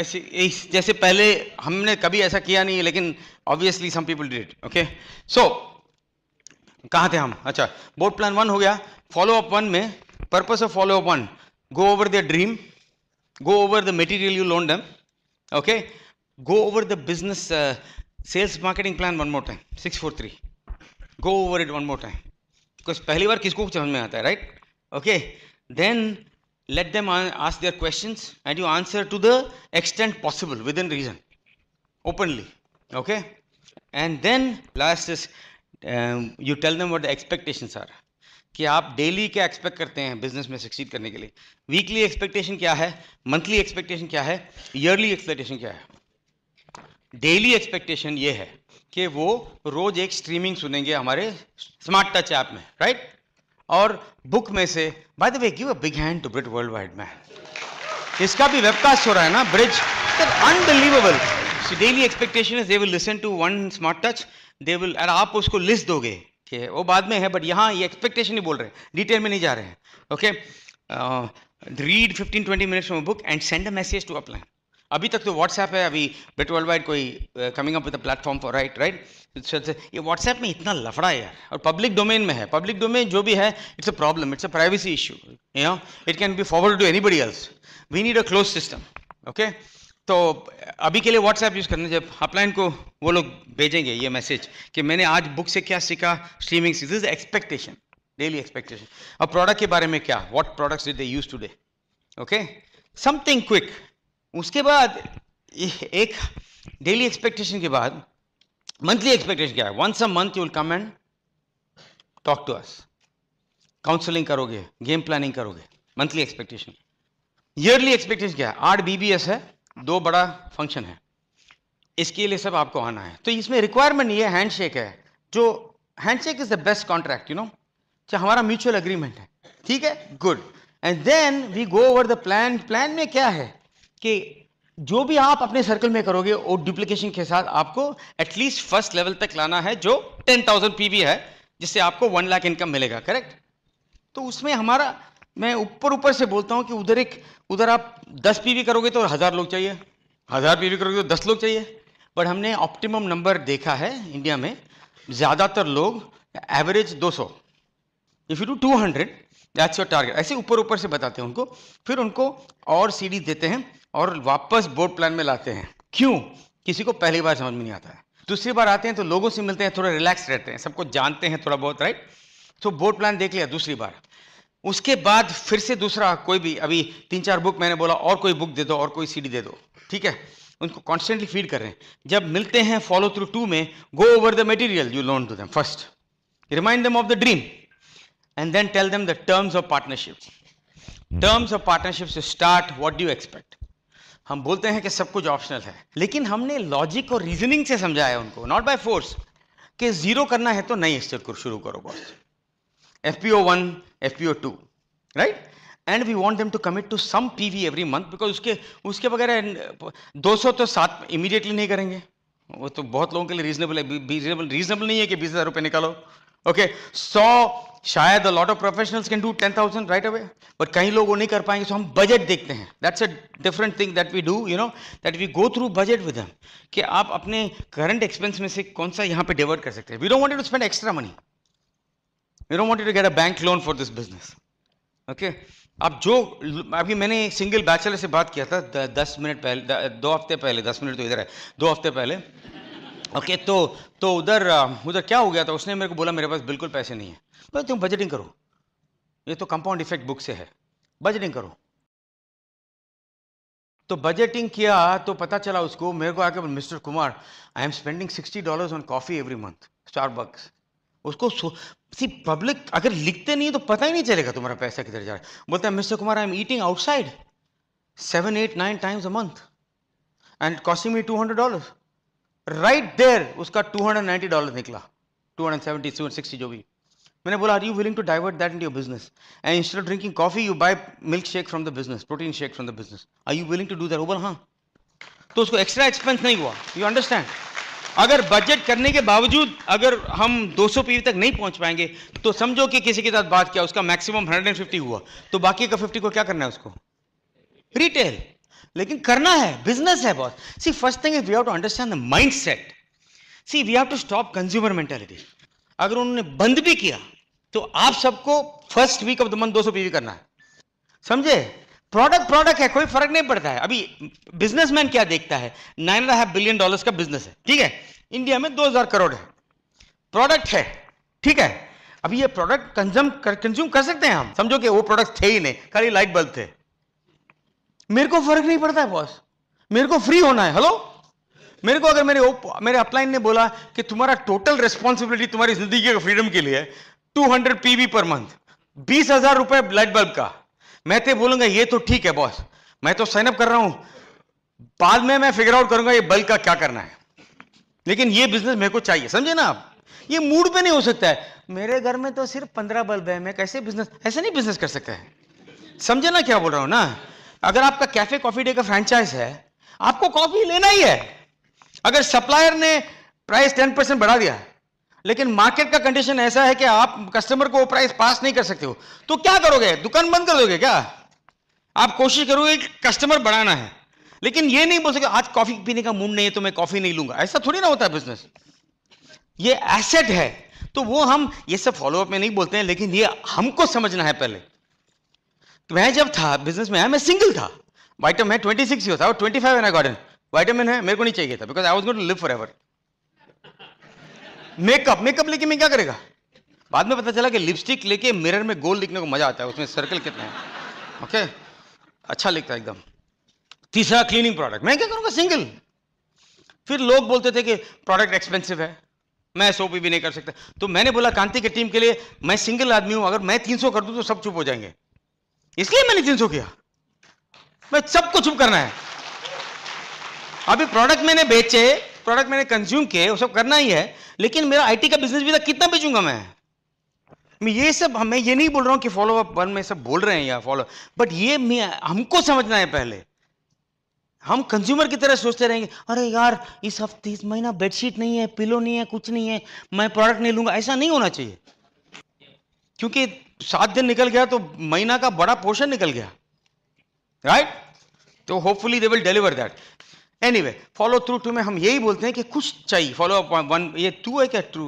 Speaker 1: ऐसे इस जैसे पहले हमने कभी ऐसा किया नहीं है लेकिन obviously some people did it okay so कहाँ थे हम अच्छा बोर्ड प्लान वन हो गया फॉलो अप वन में purpose of follow up one go over the dream go over the material you loan them okay go over the business sales marketing plan one more time six four three go over it one more time because पहली बार किसको समझ में आता है right right? Okay okay. then let them ask their questions and you answer to the extent possible within reason openly okay and then last is um, you tell them what the expectations are कि आप daily क्या expect करते हैं business में succeed करने के लिए weekly expectation क्या है मंथली एक्सपेक्टेशन क्या है ईयरली एक्सपेक्टेशन क्या है डेली एक्सपेक्टेशन ये है कि वो रोज एक स्ट्रीमिंग सुनेंगे हमारे स्मार्ट टच ऐप में राइट right? और बुक में से by the way give a big hand to Britt Worldwide man इसका भी वेबकास्ट हो रहा है ना bridge unbelievable daily expectation is they will listen to one smart touch they will और आप उसको लिस्ट दोगे कि वो बाद में है बट यहाँ ये एक्सपेक्टेशन ही बोल रहे हैं डिटेल में नहीं जा रहे हैं okay read fifteen twenty minutes from book and send a message to upline अभी तक तो व्हाट्सएप है अभी बेट वर्ल्ड वाइड कोई coming up with a platform for right right ये व्हाट्सएप में इतना लफड़ा है यार और पब्लिक डोमेन में है पब्लिक डोमेन जो भी है it's a problem it's a privacy issue you know it can be forward to anybody else we need a close system okay तो अभी के लिए व्हाट्सएप यूज़ करना जब अपलाइन को वो लोग भेजेंगे ये मैसेज कि मैंने आज बुक से क्या सीखा स्ट्रीमिंग से दिस एक्सपेक्टेशन डेली एक्सपेक्टेशन अब प्रोडक्ट के बारे में क्या what products did they use today okay something quick उसके बाद एक डेली एक्सपेक्टेशन के बाद मंथली एक्सपेक्टेशन क्या है once a month you will come and talk to us counselling करोगे गेम प्लानिंग करोगे मंथली एक्सपेक्टेशन ईयरली एक्सपेक्टेशन क्या है आठ बीबीएस है दो बड़ा फंक्शन है इसके लिए सब आपको आना है तो इसमें रिक्वायरमेंट ये हैंडशेक है जो handshake is the best contract you know जो हमारा म्यूचुअल अग्रीमेंट है ठीक है good and then we go over the plan plan में क्या है कि जो भी आप अपने सर्कल में करोगे वो डुप्लीकेशन के साथ आपको एटलीस्ट फर्स्ट लेवल तक लाना है जो 10,000 पीबी है जिससे आपको वन लाख इनकम मिलेगा करेक्ट तो उसमें हमारा मैं ऊपर ऊपर से बोलता हूँ कि उधर एक उधर आप दस पी करोगे तो हज़ार लोग चाहिए हज़ार पी करोगे तो दस लोग चाहिए बट हमने ऑप्टिमम नंबर देखा है इंडिया में ज़्यादातर लोग एवरेज सौ if you do hundred that's your target ऐसे ऊपर ऊपर से बताते हैं उनको फिर उनको और सीरीज देते हैं और वापस बोर्ड प्लान में लाते हैं क्यों किसी को पहली बार समझ में नहीं आता है दूसरी बार आते हैं तो लोगों से मिलते हैं थोड़ा रिलैक्स रहते हैं सबको जानते हैं थोड़ा बहुत राइट तो बोर्ड प्लान देख लिया दूसरी बार उसके बाद फिर से दूसरा कोई भी अभी तीन चार बुक मैंने बोला और कोई बुक दे दो और कोई सीडी दे दो ठीक है उनको कॉन्स्टेंटली फीड कर रहे हैं जब मिलते हैं फॉलो थ्रू टू में go over the material you loan to them first remind them of the dream and then tell them the terms of partnership terms of partnership to start what do expect हम बोलते हैं कि सब कुछ optional है लेकिन हमने logic और रीजनिंग से समझाया उनको नॉट बाय फोर्स कि जीरो करना है तो नई स्टेट शुरू करो boss F P O one F P O two right and we want them to commit to some P V every month because उसके उसके बगैर सौ तो सात इमीडिएटली नहीं करेंगे वो तो बहुत लोगों के लिए रीजनेबल है रीजनेबल रीजनेबल नहीं है कि बीस हज़ार रुपये निकालो ओके okay, सौ शायद a lot of professionals can do ten thousand right away but कई लोग वो नहीं कर पाएंगे सो हम बजट देखते हैं that's a different thing that we do you know that we go through budget with हम कि आप अपने करंट एक्सपेंस में से कौन सा यहाँ पे डिवर्ट कर सकते हैं we don't want to spend extra money we don't want to get a bank loan for this business okay अब जो अभी मैंने एक सिंगल बैचलर से बात किया था द, दस मिनट पहले दो हफ्ते पहले दस मिनट तो इधर है दो हफ्ते पहले ओके okay, तो तो उधर उधर क्या हो गया था उसने मेरे को बोला मेरे पास बिल्कुल पैसे नहीं है भाई तुम बजटिंग करो ये तो कंपाउंड इफेक्ट बुक से है बजटिंग करो तो बजटिंग किया तो पता चला उसको मेरे को आके mister Kumar I am spending sixty dollars on coffee every month Starbucks उसको सी पब्लिक अगर लिखते नहीं तो पता ही नहीं चलेगा तुम्हारा पैसा किधर जा रहा है बोलते हैं mister Kumar I am eating outside seven eight nine times a month and costing me two hundred dollar right there उसका टू हंड्रेड नाइन्टी डॉलर निकला टू हंड्रेड सेवेंटी सिक्सटी जो भी मैंने बोला are you willing to divert that in your business and instead of drinking coffee you buy milkshake from the business protein shake from the business are you willing to do that over हाँ तो उसको extra expense नहीं हुआ you understand अगर budget करने के बावजूद अगर हम 200 पीवी तक नहीं पहुंच पाएंगे तो समझो कि किसी के साथ बात किया उसका मैक्सिमम 150 हुआ तो बाकी का 50 को क्या करना है उसको रिटेल लेकिन करना है बिजनेस है boss see first thing is we have to understand the mindset see we have to stop consumer mentality अगर उन्होंने बंद भी किया तो आप सबको first week of the month दो सौ पीवी करना है समझे प्रोडक्ट प्रोडक्ट है कोई फर्क नहीं पड़ता है अभी बिजनेसमैन क्या देखता है nine and half billion dollar का बिजनेस है ठीक है इंडिया में 2000 करोड़ है प्रोडक्ट है ठीक है अभी ये प्रोडक्ट कंज्यूम कंज्यूम कर सकते हैं हम समझो कि वो प्रोडक्ट थे ही नहीं खाली लाइट बल्ब थे मेरे को फर्क नहीं पड़ता है बॉस मेरे को फ्री होना है हेलो मेरे को अगर मेरे मेरे अपलाइन ने बोला कि तुम्हारा टोटल रिस्पॉन्सिबिलिटी तुम्हारी जिंदगी के फ्रीडम के लिए 200 पीवी पर मंथ बीस हजार रुपए लाइट बल्ब का मैं तो बोलूंगा ये तो ठीक है बॉस मैं तो साइनअप कर रहा हूं बाद में मैं फिगर आउट करूंगा ये बल्ब का क्या करना है लेकिन ये बिजनेस मेरे को चाहिए समझे ना आप ये मूड पे नहीं हो सकता है मेरे घर में तो सिर्फ पंद्रह बल्ब है मैं कैसे बिजनेस ऐसे नहीं बिजनेस कर सकता है समझे ना क्या बोल रहा हूं ना अगर आपका कैफे कॉफी डे का फ्रेंचाइज है आपको कॉफी लेना ही है अगर सप्लायर ने प्राइस टेन परसेंट बढ़ा दिया लेकिन मार्केट का कंडीशन ऐसा है कि आप कस्टमर को प्राइस पास नहीं कर सकते हो तो क्या करोगे दुकान बंद कर दोगे क्या आप कोशिश करोगे कस्टमर बढ़ाना है लेकिन ये नहीं बोल सके आज कॉफी पीने का मूड नहीं है तो मैं कॉफी नहीं लूंगा ऐसा थोड़ी ना होता है बिजनेस ये एसेट है तो वो हम ये सब फॉलोअप में नहीं बोलते हैं लेकिन ये हमको समझना है पहले तो मैं जब था बिजनेस में आया मैं सिंगल था वाइटम है ट्वेंटी सिक्स ट्वेंटी फाइव ना गार्डन वाइटमिन है मेरे को नहीं चाहिए था because I was got live forever makeup makeup लेके मैं क्या करेगा बाद में पता चला कि लिपस्टिक लेके मिरर में गोल दिखने को मजा आता है उसमें सर्कल कितने हैं ओके अच्छा लिखता है एकदम तीसरा क्लीनिंग प्रोडक्ट मैं क्या करूंगा सिंगल फिर लोग बोलते थे कि प्रोडक्ट एक्सपेंसिव है मैं एस भी नहीं कर सकता तो मैंने बोला कांति की टीम के लिए मैं सिंगल आदमी हूं अगर मैं 300 कर दू तो सब चुप हो जाएंगे इसलिए मैंने 300 किया मैं सबको चुप करना है अभी प्रोडक्ट मैंने बेचे प्रोडक्ट मैंने कंज्यूम किए वो सब करना ही है लेकिन मेरा आईटी का बिजनेस भी था कितना बेचूंगा मैं मैं ये सब मैं ये नहीं बोल रहा हूँ कि फॉलो अप वन में सब बोल रहे हैं या फॉलो बट ये हमको समझना है पहले हम कंज्यूमर की तरह सोचते रहेंगे अरे यार इस हफ्ते इस महीना बेडशीट नहीं है पिलो नहीं है कुछ नहीं है मैं प्रोडक्ट नहीं लूंगा ऐसा नहीं होना चाहिए क्योंकि सात दिन निकल गया तो महीना का बड़ा पोर्शन निकल गया राइट right? तो hopefully they will deliver that anyway follow through two में हम यही बोलते हैं कि कुछ चाहिए फॉलो अप वन ये टू है क्या ट्रू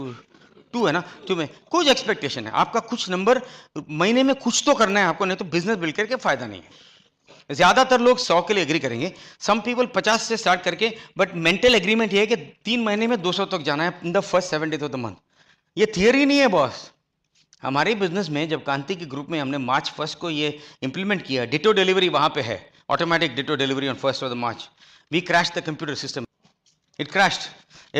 Speaker 1: टू है ना टू में कुछ एक्सपेक्टेशन है आपका कुछ नंबर महीने में कुछ तो करना है आपको नहीं तो बिजनेस बिल्ड करके फायदा नहीं है ज़्यादातर लोग सौ के लिए एग्री करेंगे सम पीपल पचास से स्टार्ट करके बट मेंटल एग्रीमेंट ये है कि तीन महीने में दो सौ तक जाना है in the first seven days of the month ये थियरी नहीं है बॉस हमारे बिजनेस में जब कांति के ग्रुप में हमने मार्च फर्स्ट को ये इंप्लीमेंट किया डिटो डिलीवरी वहां पे है automatic ditto delivery on first of the March we crash the computer system it crashed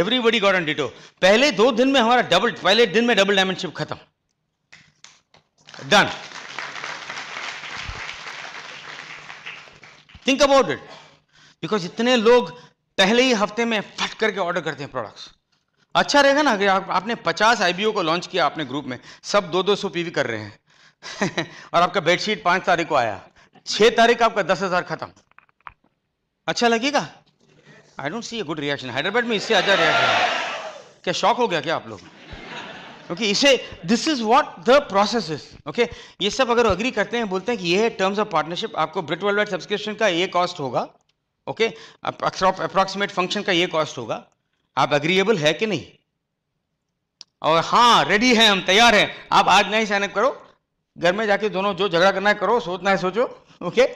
Speaker 1: everybody got on ditto पहले दो दिन में हमारा डबल पहले दिन में डबल डायमेंशनशिप खत्म done think about it because इतने लोग पहले ही हफ्ते में फट करके ऑर्डर करते हैं products अच्छा रहेगा ना कि आप, आपने 50 आईबीओ को लॉन्च किया आपने ग्रुप में सब दो दो सौ पीवी कर रहे हैं (laughs) और आपका बेडशीट पाँच तारीख को आया छः तारीख आपका दस हज़ार खत्म अच्छा लगेगा I don't see a good reaction Hyderabad में इससे अच्छा रिएक्शन है क्या शौक हो गया क्या आप लोग ओके इसे this is what the process is okay ये सब अगर एग्री करते हैं बोलते हैं कि ये है टर्म्स ऑफ पार्टनरशिप आपको ब्रिट वर्ल्ड वाइड सब्सक्रिप्शन का ये कॉस्ट होगा ओके अप्रॉक्सीमेट फंक्शन का ये कॉस्ट होगा आप अग्रीएबल है कि नहीं और हाँ रेडी है हम तैयार हैं आप आज नहीं साइन अप करो घर में जाके दोनों जो झगड़ा करना है करो सोचना है सोचो ओके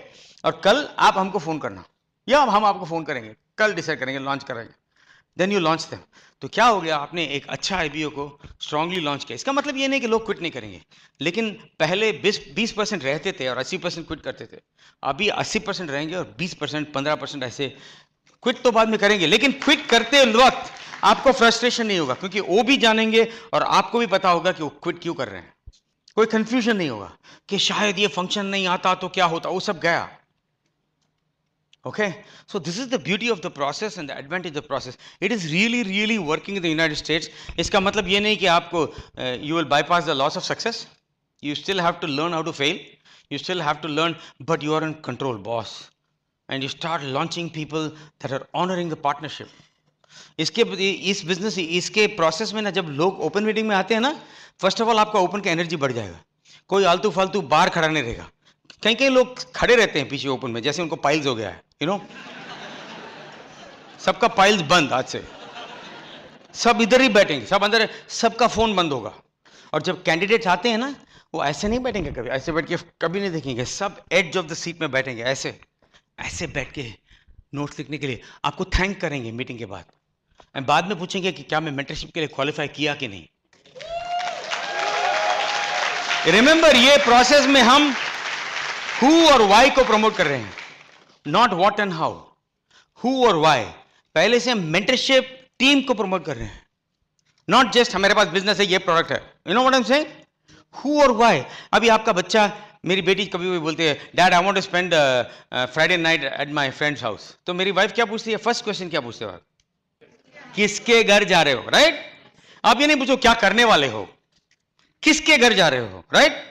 Speaker 1: और कल आप हमको फ़ोन करना या हम आपको फ़ोन करेंगे कल डिसाइड करेंगे लॉन्च करेंगे देन यू लॉन्च दैम तो क्या हो गया आपने एक अच्छा आई को स्ट्रांगली लॉन्च किया इसका मतलब ये नहीं कि लोग क्विट नहीं करेंगे लेकिन पहले बीस बीस परसेंट रहते थे और अस्सी परसेंट क्विट करते थे अभी अस्सी परसेंट रहेंगे और बीस परसेंट पंद्रह परसेंट ऐसे क्विट तो बाद में करेंगे लेकिन क्विट करते वक्त आपको फ्रस्ट्रेशन नहीं होगा क्योंकि वो भी जानेंगे और आपको भी पता होगा कि वो क्विट क्यों कर रहे हैं कोई कन्फ्यूजन नहीं होगा कि शायद ये फंक्शन नहीं आता तो क्या होता वो सब गया Okay, so this is the beauty of the process and the advantage of the process. It is really, really working in the United States. iska matlab ye nahi ki aapko uh, you will bypass the loss of success. You still have to learn how to fail. You still have to learn, but you are in control, boss. And you start launching people that are honoring the partnership. iske is business iske process mein na jab log open meeting mein aate hain na first of all aapka open ka energy badh jayega koi altu faltu bar khada nahi rahega kai kai log khade rehte hain piche open mein jaise unko piles ho gaya hai you know सबका piles बंद आज से सब इधर ही बैठेंगे सब अंदर सबका फोन बंद होगा और जब कैंडिडेट आते हैं ना वो ऐसे नहीं बैठेंगे कभी ऐसे बैठ के कभी नहीं देखेंगे सब एज ऑफ द सीट में बैठेंगे ऐसे ऐसे बैठ के नोट्स लिखने के लिए आपको थैंक करेंगे मीटिंग के बाद एंड बाद में पूछेंगे कि क्या मैं मेंटरशिप के लिए क्वालिफाई किया कि नहीं रिमेंबर ये प्रोसेस में हम हु और वाई को प्रमोट कर रहे हैं not what and how who और वाई पहले से हम मेंटरशिप टीम को प्रमोट कर रहे हैं नॉट जस्ट हमारे पास बिजनेस है ये प्रोडक्ट है यू नो वॉट एम से हु और वाई अभी आपका बच्चा मेरी बेटी कभी भी बोलती है dad I want to spend Friday night at my friends house तो मेरी वाइफ क्या पूछती है फर्स्ट क्वेश्चन क्या पूछते हो किसके घर जा रहे हो राइट आप ये नहीं पूछो क्या करने वाले हो किसके घर जा रहे हो राइट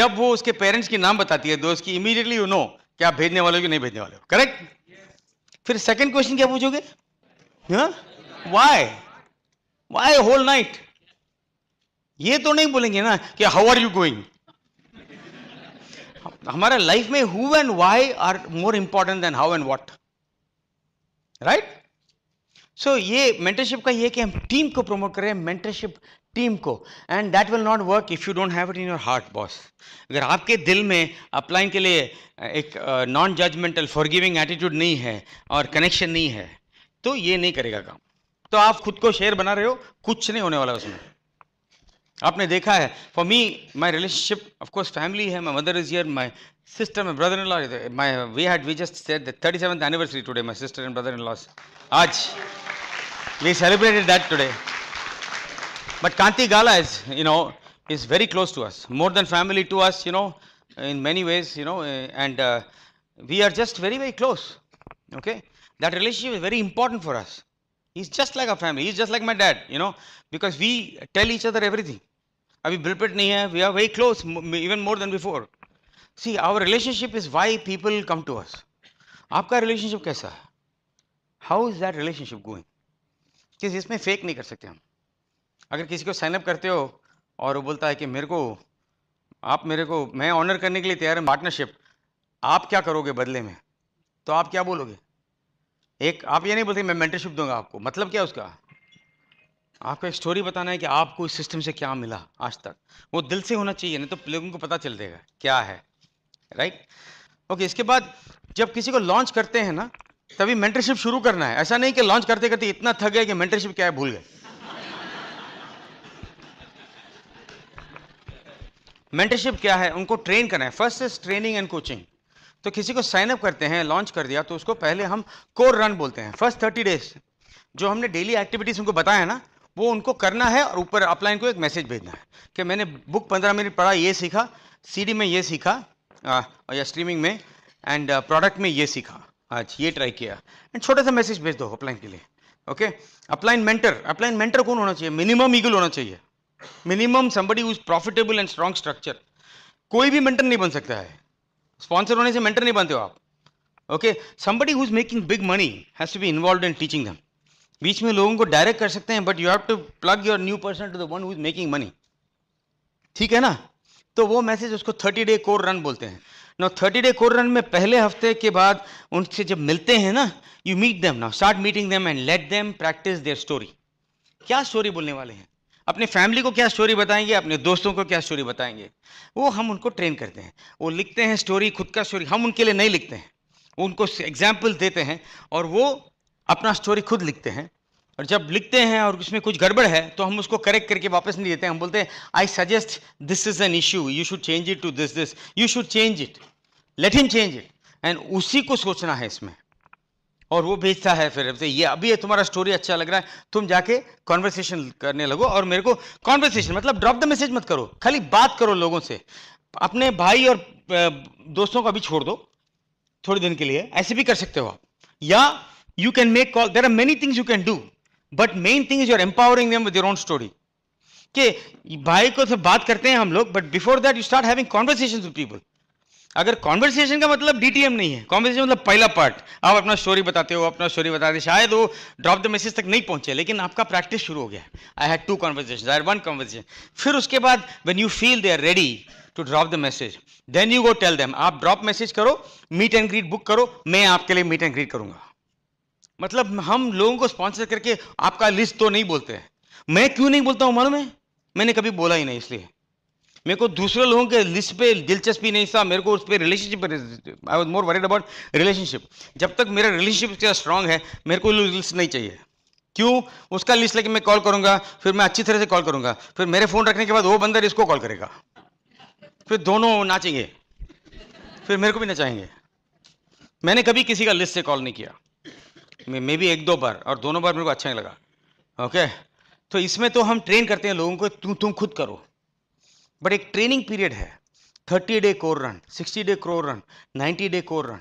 Speaker 1: जब वो उसके पेरेंट्स के नाम बताती है दोस्त की इमीडिएटली यू नो क्या आप भेजने वाले हो कि नहीं भेजने वाले हो करेक्ट फिर सेकंड क्वेश्चन क्या पूछोगे वाई वाई होल नाइट ये तो नहीं बोलेंगे ना कि हाउ आर यू गोइंग हमारा लाइफ में who and why are more important than how and what right so so, ये मेंटरशिप का ये कि हम टीम को प्रमोट करें मेंटरशिप टीम को and that will not work if you don't have it in your heart boss अगर आपके दिल में अपलाइन के लिए एक नॉन जजमेंटल फॉरगिविंग एटीट्यूड नहीं है और कनेक्शन नहीं है तो ये नहीं करेगा काम तो आप खुद को शेयर बना रहे हो कुछ नहीं होने वाला उसमें आपने देखा है for me my relationship of course family है my mother is yeah my sister my brother in law my we had we just set thirty seventh anniversary today my sister and brother in laws आज We celebrated that today. But Kanti Gala is, you know, is very close to us, more than family to us, you know, in many ways, you know, eh, and uh, we are just very, very close. Okay? That relationship is very important for us. He's just like a family. He's just like my dad, you know, because we tell each other everything. We बिलपिट नहीं है we are very close even more than before see our relationship is why people come to us आपका relationship कैसा है how is that कि इसमें fake नहीं कर सकते हम अगर किसी को साइनअप करते हो और वो बोलता है कि मेरे को आप मेरे को मैं ऑनर करने के लिए तैयार हूँ पार्टनरशिप आप क्या करोगे बदले में तो आप क्या बोलोगे एक आप ये नहीं बोलते मैं मेंटरशिप दूंगा आपको मतलब क्या उसका आपको एक स्टोरी बताना है कि आपको इस सिस्टम से क्या मिला आज तक वो दिल से होना चाहिए नहीं तो लोगों को पता चल जाएगा क्या है राइट ओके इसके बाद जब किसी को लॉन्च करते हैं ना तभी मेंटरशिप शुरू करना है ऐसा नहीं कि लॉन्च करते करते इतना थक गए कि मेंटरशिप क्या है भूल गए मेंटरशिप क्या है उनको ट्रेन करना है first is training and coaching तो किसी को साइन अप करते हैं लॉन्च कर दिया तो उसको पहले हम कोर रन बोलते हैं फर्स्ट थर्टी डेज जो हमने डेली एक्टिविटीज उनको बताया ना वो उनको करना है और ऊपर अपलाइन को एक मैसेज भेजना है कि मैंने बुक पंद्रह मिनट पढ़ा ये सीखा सीडी में ये सीखा आ, या स्ट्रीमिंग में एंड प्रोडक्ट uh, में ये सीखा आज ये ट्राई किया एंड छोटा सा मैसेज भेज दो अपलाइन के लिए okay upline mentor upline mentor कौन होना चाहिए मिनिमम ईगल होना चाहिए minimum somebody who's profitable and strong structure कोई भी मेंटर नहीं बन सकता है स्पॉन्सर होने से मेंटर नहीं बनते हो आप okay somebody who's making big money has to be involve in teaching दम बीच में लोगों को डायरेक्ट कर सकते हैं but you have to plug your new person to the one who is making money ठीक है ना तो वो मैसेज उसको थर्टी डे कोर रन बोलते हैं ना थर्टी डे कोर में पहले हफ्ते के बाद उनसे जब मिलते हैं ना you meet them now start meeting them and let them practice their story क्या स्टोरी बोलने वाले हैं अपने फैमिली को क्या स्टोरी बताएंगे अपने दोस्तों को क्या स्टोरी बताएंगे वो हम उनको ट्रेन करते हैं वो लिखते हैं स्टोरी खुद का स्टोरी हम उनके लिए नहीं लिखते हैं उनको एग्जाम्पल देते हैं और वो अपना स्टोरी खुद लिखते हैं और जब लिखते हैं और उसमें कुछ गड़बड़ है तो हम उसको करेक्ट करके वापस नहीं देते हम बोलते हैं I suggest this is an issue you should change it to this this you should change it let him change it and उसी को सोचना है इसमें और वो भेजता है फिर से ये अभी ये तुम्हारा स्टोरी अच्छा लग रहा है तुम जाके कॉन्वर्सेशन करने लगो और मेरे को कॉन्वर्सेशन मतलब ड्रॉप द मैसेज मत करो खाली बात करो लोगों से अपने भाई और दोस्तों को अभी छोड़ दो थोड़े दिन के लिए ऐसे भी कर सकते हो आप या you can make call there are many things you can do but main thing is your empowering them with your own story कि भाई को से बात करते हैं हम लोग but before that you start having conversation with people अगर कॉन्वर्सेशन का मतलब डीटीएम नहीं है कॉन्वर्सेशन मतलब पहला पार्ट आप अपना स्टोरी बताते हो अपना स्टोरी बताते शायद वो ड्रॉप द मैसेज तक नहीं पहुंचे लेकिन आपका प्रैक्टिस शुरू हो गया I had two conversation I one conversation फिर उसके बाद when you feel they are ready to drop the message then you go tell them आप ड्रॉप मैसेज करो मीट एंड ग्रीट बुक करो मैं आपके लिए मीट एंड ग्रीट करूंगा मतलब हम लोगों को स्पॉन्सर करके आपका लिस्ट तो नहीं बोलते हैं मैं क्यों नहीं बोलता हूं मालूम है मैंने कभी बोला ही नहीं इसलिए मेरे को दूसरे लोगों के लिस्ट पे दिलचस्पी नहीं था मेरे को उस पर relationship I was more worried about relationship जब तक मेरा रिलेशनशिप स्ट्रांग है मेरे को लिस्ट नहीं चाहिए क्यों उसका लिस्ट लेके मैं कॉल करूंगा फिर मैं अच्छी तरह से कॉल करूंगा फिर मेरे फोन रखने के बाद वो बंदर इसको कॉल करेगा फिर दोनों नाचेंगे फिर मेरे को भी नचाएंगे मैंने कभी किसी का लिस्ट से कॉल नहीं किया मे भी एक दो बार और दोनों बार मेरे को अच्छा नहीं लगा ओके तो इसमें तो हम ट्रेन करते हैं लोगों को तुम तुम खुद करो बट एक ट्रेनिंग पीरियड है thirty day core run sixty day core run ninety day core run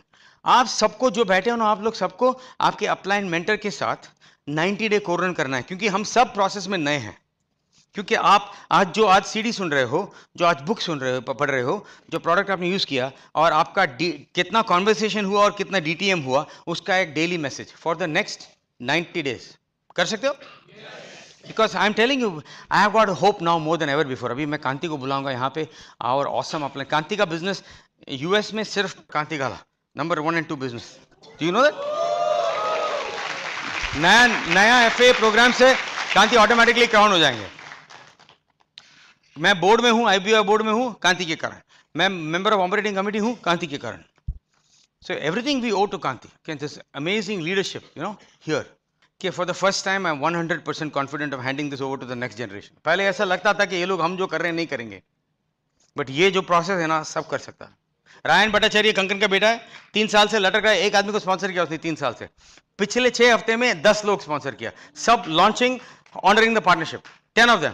Speaker 1: आप सबको जो बैठे हो ना आप लोग सबको आपके अपलाइन मेंटर के साथ नाइन्टी डे कोर रन करना है क्योंकि हम सब प्रोसेस में नए हैं क्योंकि आप आज जो आज सीडी सुन रहे हो जो आज बुक सुन रहे हो पढ़ रहे हो जो प्रोडक्ट आपने यूज़ किया और आपका कितना कॉन्वर्सेशन हुआ और कितना डी हुआ उसका एक daily message for the next ninety days कर सकते हो because I am telling you I have got hope now more than ever before अभी मैं कांति को बुलाऊंगा यहाँ पे और ऑसम अपना कांति का बिजनेस यूएस में सिर्फ Kanti gala number one and two business you know that नया नया एफ प्रोग्राम से कांति ऑटोमेटिकली क्राउन हो जाएंगे मैं बोर्ड में हूँ आईबीआई बोर्ड में हूँ कांति के कारण मैं मेंबर ऑफ ऑपरेटिंग कमेटी हूँ कांति के कारण so everything we owe to Kanti can this amazing leadership you know here कि for the first time I am hundred percent confident of handing this over to the next generation पहले ऐसा लगता था कि ये लोग हम जो कर रहे हैं नहीं करेंगे बट ये जो प्रोसेस है ना सब कर सकता है रायन भट्टाचार्य कंकन का बेटा है तीन साल से लटक रहा है एक आदमी को स्पॉन्सर किया उसने तीन साल से पिछले छह हफ्ते में दस लोग स्पॉन्सर किया सब launching honouring the partnership ten of them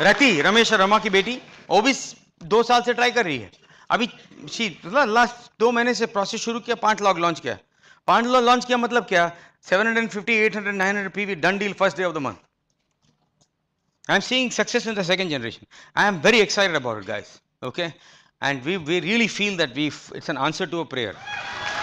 Speaker 1: Rati Ramesh और रमा की बेटी वो भी दो साल से ट्राई कर रही है अभी शी लास्ट मतलब दो महीने से प्रोसेस शुरू किया पांच लॉग लॉन्च किया पांच लॉग लॉन्च किया मतलब क्या seven hundred fifty eight hundred nine hundred PV done deal first day of the month I am seeing success in the second generation I am very excited about it guys okay and we we really feel that we it's an answer to a prayer